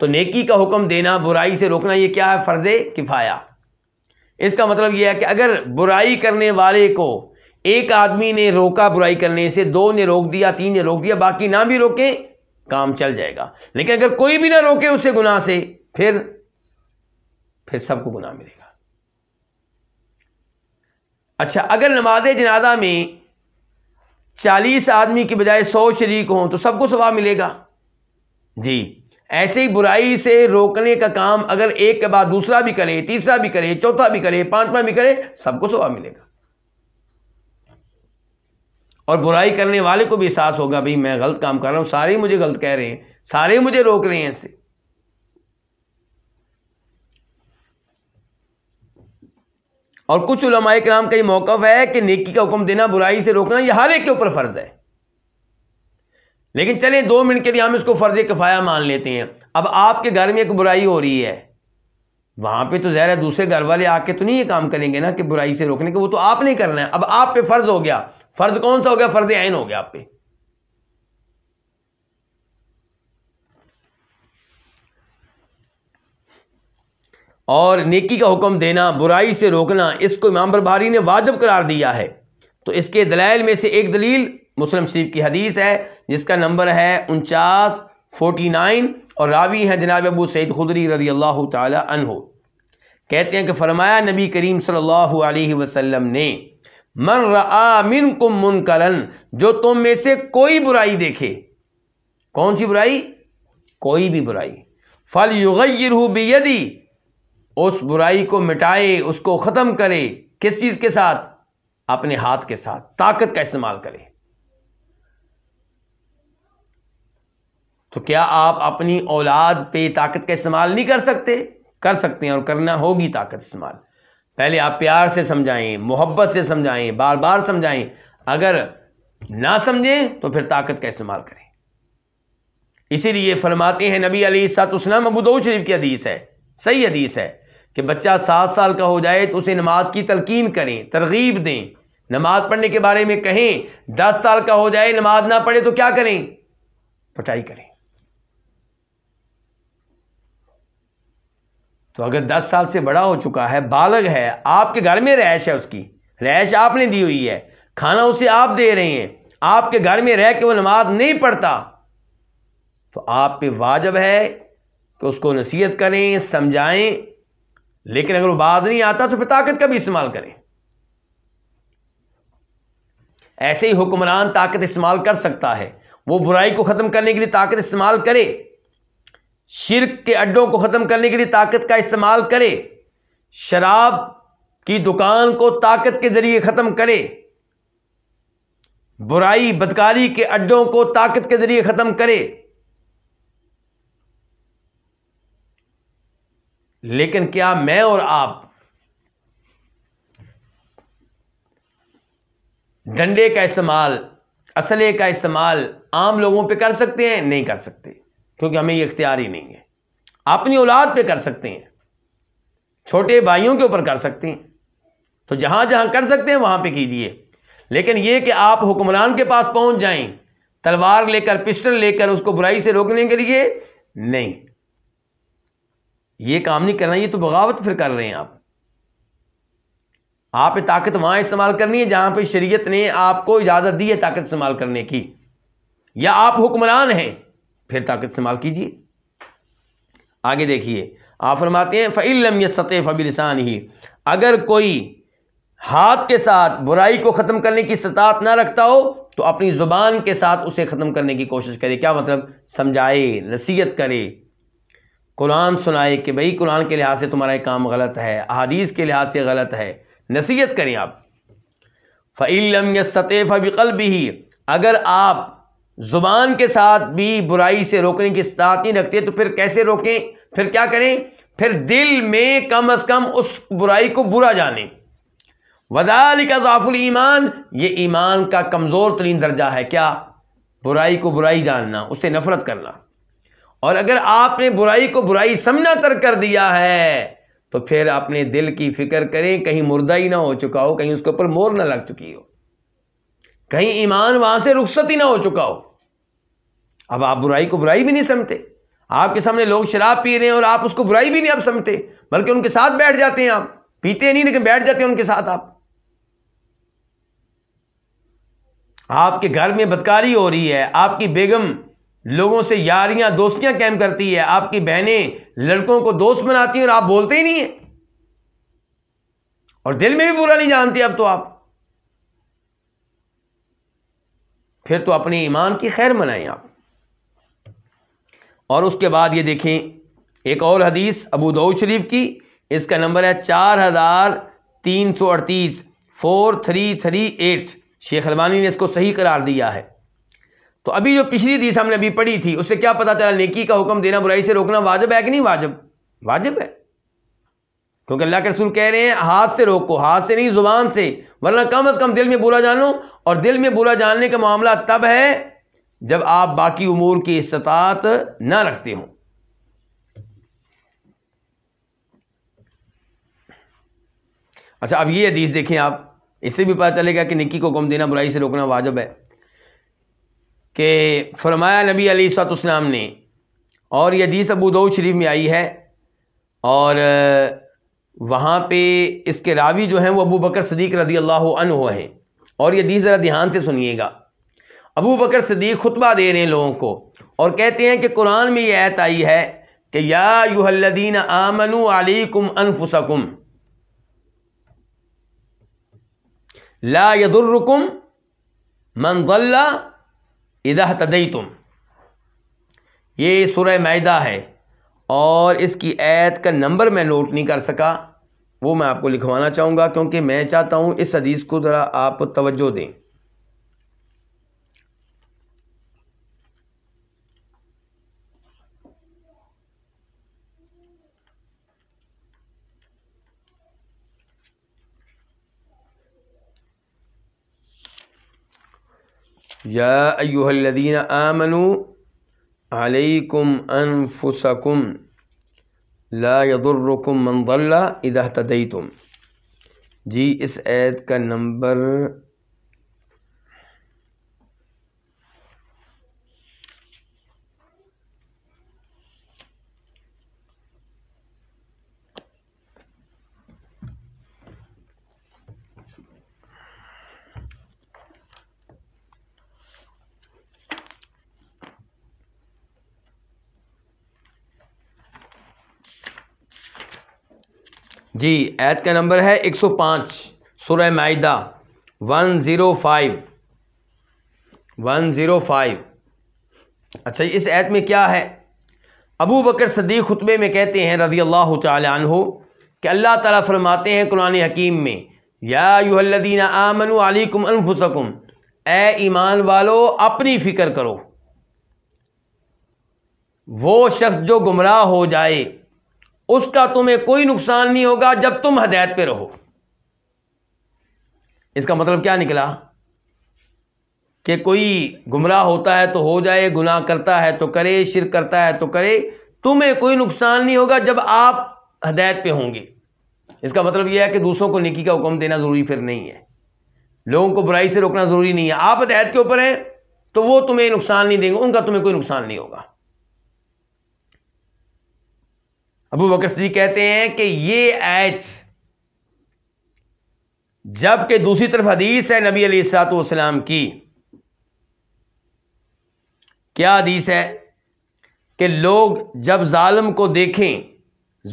तो नेकी का हुक्म देना बुराई से रोकना ये क्या है फ़र्ज़ किफ़ाया इसका मतलब यह है कि अगर बुराई करने वाले को एक आदमी ने रोका बुराई करने से दो ने रोक दिया तीन ने रोक दिया बाकी ना भी रोकें काम चल जाएगा लेकिन अगर कोई भी ना रोके उसे गुनाह से फिर फिर सबको गुनाह मिलेगा अच्छा अगर नमाज जनादा में चालीस आदमी के बजाय सौ शरीक हों तो सबको सवाब मिलेगा जी ऐसे ही बुराई से रोकने का काम अगर एक के बाद दूसरा भी करे तीसरा भी करे चौथा भी करे पांचवा भी करे सबको सवाब मिलेगा और बुराई करने वाले को भी एहसास होगा भाई मैं गलत काम कर रहा हूं सारे मुझे गलत कह रहे हैं सारे मुझे रोक रहे हैं इससे और कुछ उलमाए कराम का ये मौकफ है कि नेकी का हुक्म देना बुराई से रोकना यह हर एक के ऊपर फ़र्ज़ है लेकिन चलिए दो मिनट के लिए हम इसको फ़र्ज़ किफ़ाया मान लेते हैं अब आपके घर में एक बुराई हो रही है वहां पे तो जहरा है दूसरे घर वाले आके तो नहीं ये काम करेंगे ना कि बुराई से रोकने के वो तो आपने करना है अब आप पे फ़र्ज़ हो गया फर्ज कौन सा हो गया फर्ज आइन हो गया आप पे और नेकी का हुक्म देना बुराई से रोकना इसको इमाम बरबारी ने वाजब करार दिया है तो इसके दलाइल में से एक दलील मुस्लिम शरीफ की हदीस है जिसका नंबर है उनचास फोर्टी नाइन और रावी हैं जनाब अबू सैद खुदरी रजी अल्लाह तहते कहते हैं कि फ़रमाया नबी करीम सल्लल्लाहु अलैहि वसल्लम ने मन रामिन को मुनकरन जो तुम में से कोई बुराई देखे कौन सी बुराई कोई भी बुराई फल युगैर बेयदी उस बुराई को मिटाए उसको ख़त्म करे किस चीज़ के साथ अपने हाथ के साथ ताकत का इस्तेमाल करे तो क्या आप अपनी औलाद पे ताकत का इस्तेमाल नहीं कर सकते कर सकते हैं और करना होगी ताकत इस्तेमाल पहले आप प्यार से समझाएं मोहब्बत से समझाएं बार बार समझाएं अगर ना समझें तो फिर ताकत का इस्तेमाल करें इसीलिए फरमाते हैं नबी अली सातुसलम अबूदो शरीफ की हदीस है सही हदीस है कि बच्चा सात साल का हो जाए तो उसे नमाज की तलकीन करें तरगीब दें नमाज पढ़ने के बारे में कहें दस साल का हो जाए नमाज ना पढ़े तो क्या करें पटाई करें तो अगर दस साल से बड़ा हो चुका है बालग है आपके घर में रहश है उसकी रहश आपने दी हुई है खाना उसे आप दे रहे हैं आपके घर में रह के वो नमाज नहीं पढ़ता तो आप पे वाजब है कि उसको नसीहत करें समझाएं लेकिन अगर वो बाज नहीं आता तो फिर ताकत का भी इस्तेमाल करें ऐसे ही हुक्मरान ताकत इस्तेमाल कर सकता है वो बुराई को ख़त्म करने के लिए ताकत इस्तेमाल करे शिरक के अड्डों को ख़त्म करने के लिए ताकत का इस्तेमाल करे शराब की दुकान को ताकत के ज़रिए ख़त्म करे बुराई बदकारी के अड्डों को ताकत के ज़रिए ख़त्म करे लेकिन क्या मैं और आप डंडे का इस्तेमाल असले का इस्तेमाल आम लोगों पे कर सकते हैं नहीं कर सकते क्योंकि हमें ये इख्तियार ही नहीं है अपनी औलाद पे कर सकते हैं छोटे भाइयों के ऊपर कर सकते हैं तो जहां जहां कर सकते हैं वहां पे कीजिए लेकिन ये कि आप हुक्मरान के पास पहुंच जाएं तलवार लेकर पिस्टल लेकर उसको बुराई से रोकने के लिए नहीं ये काम नहीं करना ये तो बगावत फिर कर रहे हैं आप आप ताकत वहां इस्तेमाल करनी है जहां पे शरीयत ने आपको इजाज़त दी है ताकत इस्तेमाल करने की या आप हुक्मरान हैं फिर ताकत इस्तेमाल कीजिए आगे देखिए आप फरमाते हैं फ़ैलम सतह फ़बिलसान ही अगर कोई हाथ के साथ बुराई को ख़त्म करने की सतात ना रखता हो तो अपनी ज़ुबान के साथ उसे ख़त्म करने की कोशिश करे क्या मतलब समझाए नसीहत करे कुरान सुनाए कि भाई कुरान के लिहाज से तुम्हारा ये काम गलत है अदीस के लिहाज से गलत है नसीहत करें आप फ़ैलम सतह फ़बिकल भी अगर आप ज़ुबान के साथ भी बुराई से रोकने की इस्तात नहीं रखते तो फिर कैसे रोकें फिर क्या करें फिर दिल में कम अज़ कम उस बुराई को बुरा जाने वदाल का जाफुल ईमान ये ईमान का कमज़ोर तरीन दर्जा है क्या बुराई को बुराई जानना उससे नफ़रत करना और अगर आपने बुराई को बुराई समझना तर्क कर दिया है तो फिर अपने दिल की फ़िक्र करें कहीं मुर्दा ही ना हो चुका हो कहीं उसके ऊपर मोर ना लग चुकी हो कहीं ईमान वहां से रुखसत ही ना हो चुका हो अब आप बुराई को बुराई भी नहीं समझते आपके सामने लोग शराब पी रहे हैं और आप उसको बुराई भी नहीं आप समझते बल्कि उनके साथ बैठ जाते हैं आप पीते नहीं लेकिन बैठ जाते हैं उनके साथ आप आपके घर में बदकारी हो रही है आपकी बेगम लोगों से यारियां दोस्तियां कैम करती है आपकी बहनें लड़कों को दोस्त बनाती हैं और आप बोलते ही नहीं हैं और दिल में भी बुरा नहीं जानती अब तो आप फिर तो अपने ईमान की खैर मनाएं आप और उसके बाद ये देखें एक और हदीस अबू दाऊद शरीफ की इसका नंबर है चार हज़ार तीन सौ अड़तीस four three three eight Sheikh Albani ने इसको सही करार दिया है तो अभी जो पिछली हदीस हमने अभी पढ़ी थी उससे क्या पता चला नेकी का हुक्म देना बुराई से रोकना वाजब है कि नहीं वाजब वाजिब है क्योंकि अल्लाह के रसूल कह रहे हैं हाथ से रोको हाथ से नहीं ज़ुबान से वरना कम अज़ कम दिल में बुरा जानो और दिल में बुरा जानने का मामला तब है जब आप बाकी उमूर की इस्तात न रखते हों अच्छा अब ये हदीस देखें आप इससे भी पता चलेगा कि निक्की को गुम देना बुराई से रोकना वाजब है कि फरमाया नबी अली ने और यह हदीस अबू दो शरीफ में आई है और वहाँ पे इसके रावी जो हैं वो अबू बकर सदीक रदी अल्लाह अन हैं और ये हदीस ज़रा ध्यान से सुनिएगा अबू बकर सदीक खुतबा दे रहे हैं लोगों को और कहते हैं कि कुरान में ये ऐत आई है कि या यूहल्लदीन आमनु आलिकुम अनफुसकुम ला यदुर्रकुम मन दल्ला इदा तदई तुम ये सुरह मैदा है और इसकी ऐत का नंबर मैं नोट नहीं कर सका वो मैं आपको लिखवाना चाहूँगा क्योंकि मैं चाहता हूँ इस हदीस को ज़रा आप तवज्जो दें या अयुहल्लिन आमनु अलैकुम अनफुसकुम लादुर्रकुम मंदल्ला इदा तदई तुम जी इस ऐत का नंबर जी ऐत का नंबर है 105 फ़ाइव माहिदा 105 105 अच्छा इस ऐत में क्या है अबू बकर सदीक खुतबे में कहते हैं रज़ी अल्लाह तहो कि अल्लाह ताला फरमाते हैं कुरान हकीम में या यूहदीन आमन आलिकुम अनफुसकुम ए ईमान वालो अपनी फ़िक्र करो वो शख्स जो गुमराह हो जाए उसका तुम्हें कोई नुकसान नहीं होगा जब तुम हदायत पे रहो इसका मतलब क्या निकला कि कोई गुमराह होता है तो हो जाए गुनाह करता है तो करे शिर करता है तो करे तुम्हें कोई नुकसान नहीं होगा जब आप हदायत पे होंगे इसका मतलब यह है कि दूसरों को निकी का हुक्म देना ज़रूरी फिर नहीं है लोगों को बुराई से रोकना ज़रूरी नहीं है आप हदायत के ऊपर हैं तो वो तुम्हें नुकसान नहीं देंगे उनका तुम्हें कोई नुकसान नहीं होगा अबू बकर सदीक कहते हैं कि ये एच जबकि दूसरी तरफ हदीस है नबी अली की क्या हदीस है कि लोग जब जालम को देखें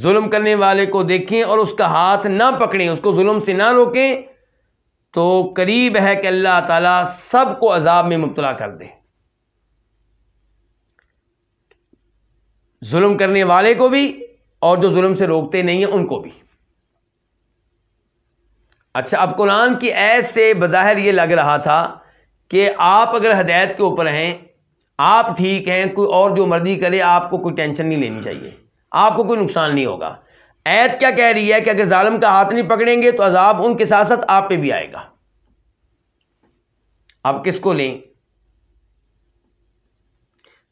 जुल्म करने वाले को देखें और उसका हाथ ना पकड़ें उसको जुल्म से ना रोकें तो करीब है कि अल्लाह ताला सबको अजाब में मुबतला कर दे जुल्म करने वाले को भी और जो जुल्म से रोकते नहीं हैं उनको भी अच्छा अब कुरान की ऐत से बज़ाहिर ये लग रहा था कि आप अगर हदायत के ऊपर हैं आप ठीक हैं कोई और जो मर्जी करे आपको कोई टेंशन नहीं लेनी चाहिए आपको कोई नुकसान नहीं होगा ऐत क्या कह रही है कि अगर ालम का हाथ नहीं पकड़ेंगे तो अजाब उनके साथ साथ आप पे भी आएगा आप किसको लें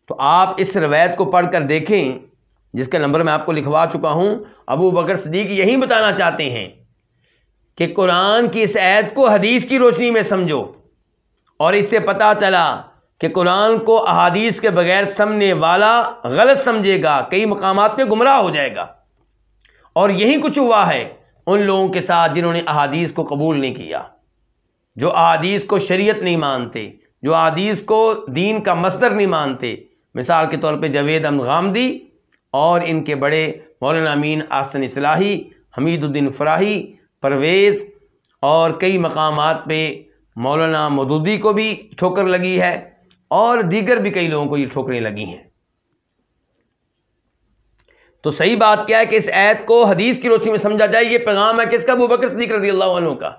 तो आप इस रवायत को पढ़कर देखें जिसका नंबर मैं आपको लिखवा चुका हूँ अबू बकर सदीक यही बताना चाहते हैं कि कुरान की इस ऐद को हदीस की रोशनी में समझो और इससे पता चला कि कुरान को अहादीस के बगैर समझने वाला गलत समझेगा कई मकाम पर गुमराह हो जाएगा और यही कुछ हुआ है उन लोगों के साथ जिन्होंने अहादीस को कबूल नहीं किया जो अहादीस को शरीयत नहीं मानते जो अहादीस को दीन का मसर नहीं मानते मिसाल के तौर पे जवेद अमगामदी और इनके बड़े मौलाना अमीन आसन इसलाही हमीदुद्दीन फ़राही परवेज़ और कई मकाम पे मौलाना मदूदी को भी ठोकर लगी है और दीगर भी कई लोगों को ये ठोकरें लगी हैं तो सही बात क्या है कि इस ऐत को हदीस की रोशनी में समझा जाए ये पैगाम है किसका अबू बकर सदीक रजी अल्लाह का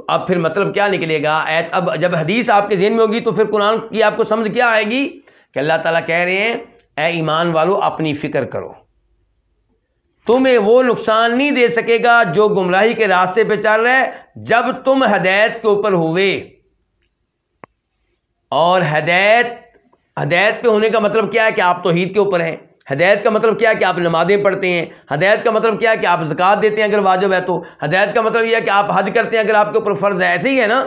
तो अब फिर मतलब क्या निकलेगा ऐत अब जब हदीस आपके जहन में होगी तो फिर कुरान की आपको समझ क्या आएगी कि अल्लाह ताला कह रहे हैं ए ईमान वालों अपनी फ़िक्र करो तुम्हें वो नुकसान नहीं दे सकेगा जो गुमराही के रास्ते पे चल रहे जब तुम हदायत के ऊपर हुए और हदायत हदायत पे होने का मतलब क्या है कि आप तोहहीद के ऊपर हैं हदायत का मतलब क्या है कि आप नमाज़ें पढ़ते हैं हदायत का मतलब क्या है कि आप ज़क़़त देते हैं अगर वाजब है तो हदायत का मतलब यह है कि आप हद करते हैं अगर आपके ऊपर फ़र्ज़ है ऐसे ही है ना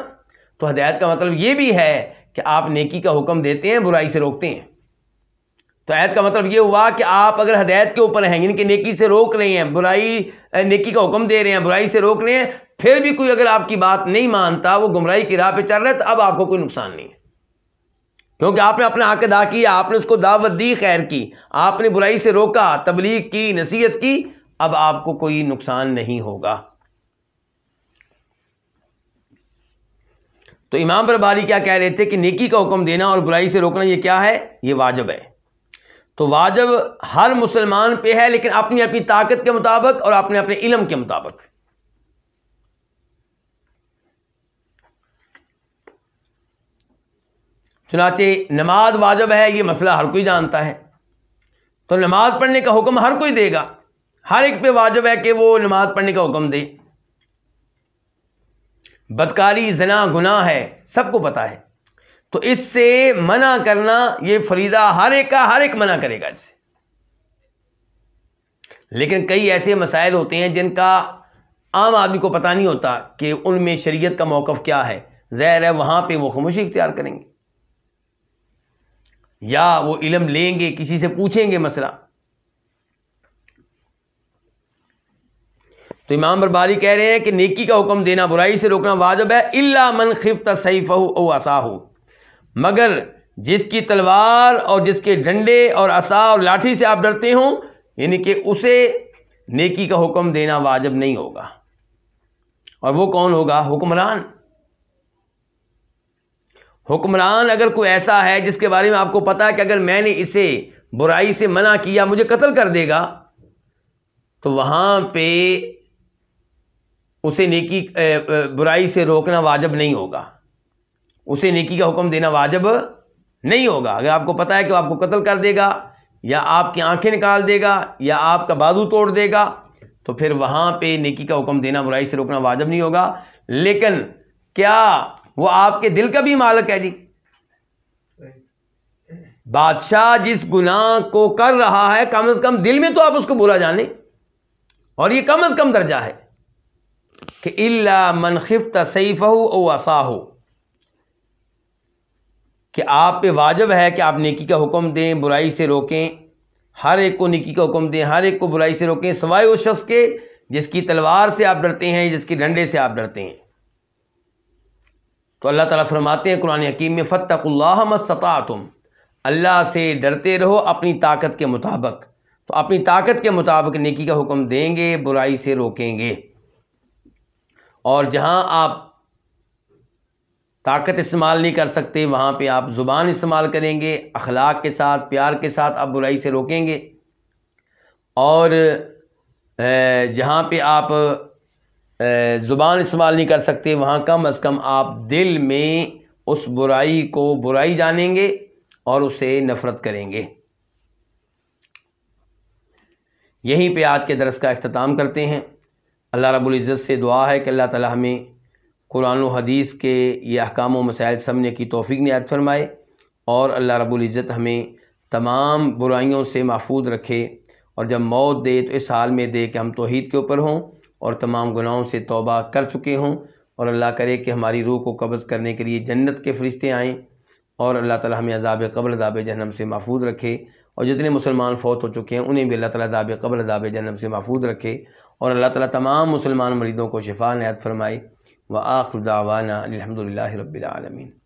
तो हदायत का मतलब ये भी है कि आप नेकी का हुक्म देते हैं बुराई से रोकते हैं तो ऐत का मतलब ये हुआ कि आप अगर हदायत के ऊपर हैं इनके नेकी से रोक रहे हैं बुराई नेकी का हुक्म दे रहे हैं बुराई से रोक रहे हैं फिर भी कोई अगर आपकी बात नहीं मानता वो गुमराई की राह पे चल रहा है तो अब आपको कोई नुकसान नहीं है क्योंकि आपने अपना हक अदा किया आपने उसको दावत दी खैर की आपने बुराई से रोका तबलीग की नसीहत की अब आपको कोई नुकसान नहीं होगा तो इमाम बरबारी क्या कह रहे थे कि नेकी का हुक्म देना और बुराई से रोकना ये क्या है ये वाजब है तो वाजब हर मुसलमान पे है लेकिन अपनी अपनी ताकत के मुताबिक और अपने अपने इलम के मुताबिक चुनाचे नमाज वाजब है ये मसला हर कोई जानता है तो नमाज पढ़ने का हुक्म हर कोई देगा हर एक पे वाजब है कि वो नमाज पढ़ने का हुक्म दे बदकारी जना गुनाह है सबको पता है तो इससे मना करना ये फरीदा हर एक का हर एक मना करेगा इससे लेकिन कई ऐसे मसाइल होते हैं जिनका आम आदमी को पता नहीं होता कि उनमें शरीयत का मौक़ क्या है ज़हर है वहाँ पे वो खामोशी इख्तियार करेंगे या वो इलम लेंगे किसी से पूछेंगे मसला तो इमाम बरबारी कह रहे हैं कि नेकी का हुक्म देना बुराई से रोकना वाजब है इल्ला मन खिफ तसैफ़ हो असाह मगर जिसकी तलवार और जिसके डंडे और असा और लाठी से आप डरते हो यानी कि उसे नेकी का हुक्म देना वाजब नहीं होगा और वो कौन होगा हुक्मरान हुक्मरान अगर कोई ऐसा है जिसके बारे में आपको पता है कि अगर मैंने इसे बुराई से मना किया मुझे कत्ल कर देगा तो वहां पे उसे नेकी बुराई से रोकना वाजब नहीं होगा उसे नेकी का हुक्म देना वाजब नहीं होगा अगर आपको पता है कि आपको कत्ल कर देगा या आपकी आंखें निकाल देगा या आपका बाजू तोड़ देगा तो फिर वहाँ पे नेकी का हुक्म देना बुराई से रोकना वाजब नहीं होगा लेकिन क्या वो आपके दिल का भी मालक है जी बादशाह जिस गुनाह को कर रहा है कम से कम दिल में तो आप उसको बुरा जाने और ये कम से कम दर्जा है कि इल्ला मनखिफ तसैफ़ ओ असाहो कि आप पे वाजब है कि आप नेकी का हुक्म दें बुराई से रोकें हर एक को नेकी का हुक्म दें हर एक को बुराई से रोकें सवाए उस शख्स के जिसकी तलवार से आप डरते हैं जिसके डंडे से आप डरते हैं तो अल्लाह ताला फरमाते हैं कुरान हकीम में फ़तः तुम अल्लाह से डरते रहो अपनी ताकत के मुताबिक तो अपनी ताकत के मुताबिक नेकी का हुक्म देंगे बुराई से रोकेंगे और जहां आप ताकत इस्तेमाल नहीं कर सकते वहाँ पे आप ज़ुबान इस्तेमाल करेंगे अखलाक के साथ प्यार के साथ आप बुराई से रोकेंगे और जहाँ पे आप ज़ुबान इस्तेमाल नहीं कर सकते वहाँ कम अज़ कम आप दिल में उस बुराई को बुराई जानेंगे और उससे नफ़रत करेंगे यहीं पे आज के दरस का अख्ताम करते हैं अल्लाह रब्ज़त से दुआ है कि अल्लाह ताली हमें कुरान हदीस के ये अहकाम मसाइल समझने की तोफ़ी नायत फरमाए और अल्लाह रबुल्ज़त हमें तमाम बुराइयों से महफूज रखे और जब मौत दे तो इस हाल में दे कि हम तोहद के ऊपर हों और तमाम गुनाहों से तोबा कर चुके हों और अल्लाह करे कि हमारी रूह को कब्ज़ करने के लिए जन्नत के फरिश्ते आएँ और अल्लाह ताला हमें अजाब कब्र अदाब जहनम से महफूज रखे और जितने मुसलमान फ़ौत हो चुके हैं उन्हें भी अल्लाह ताला अदाब कब्र अदाब जहनम से महफूज रखे और अल्लाह ताला तमाम मुसलमान मरीदों को शिफा नायत फरमाए وآخر دعوانا الحمد لله رب العالمين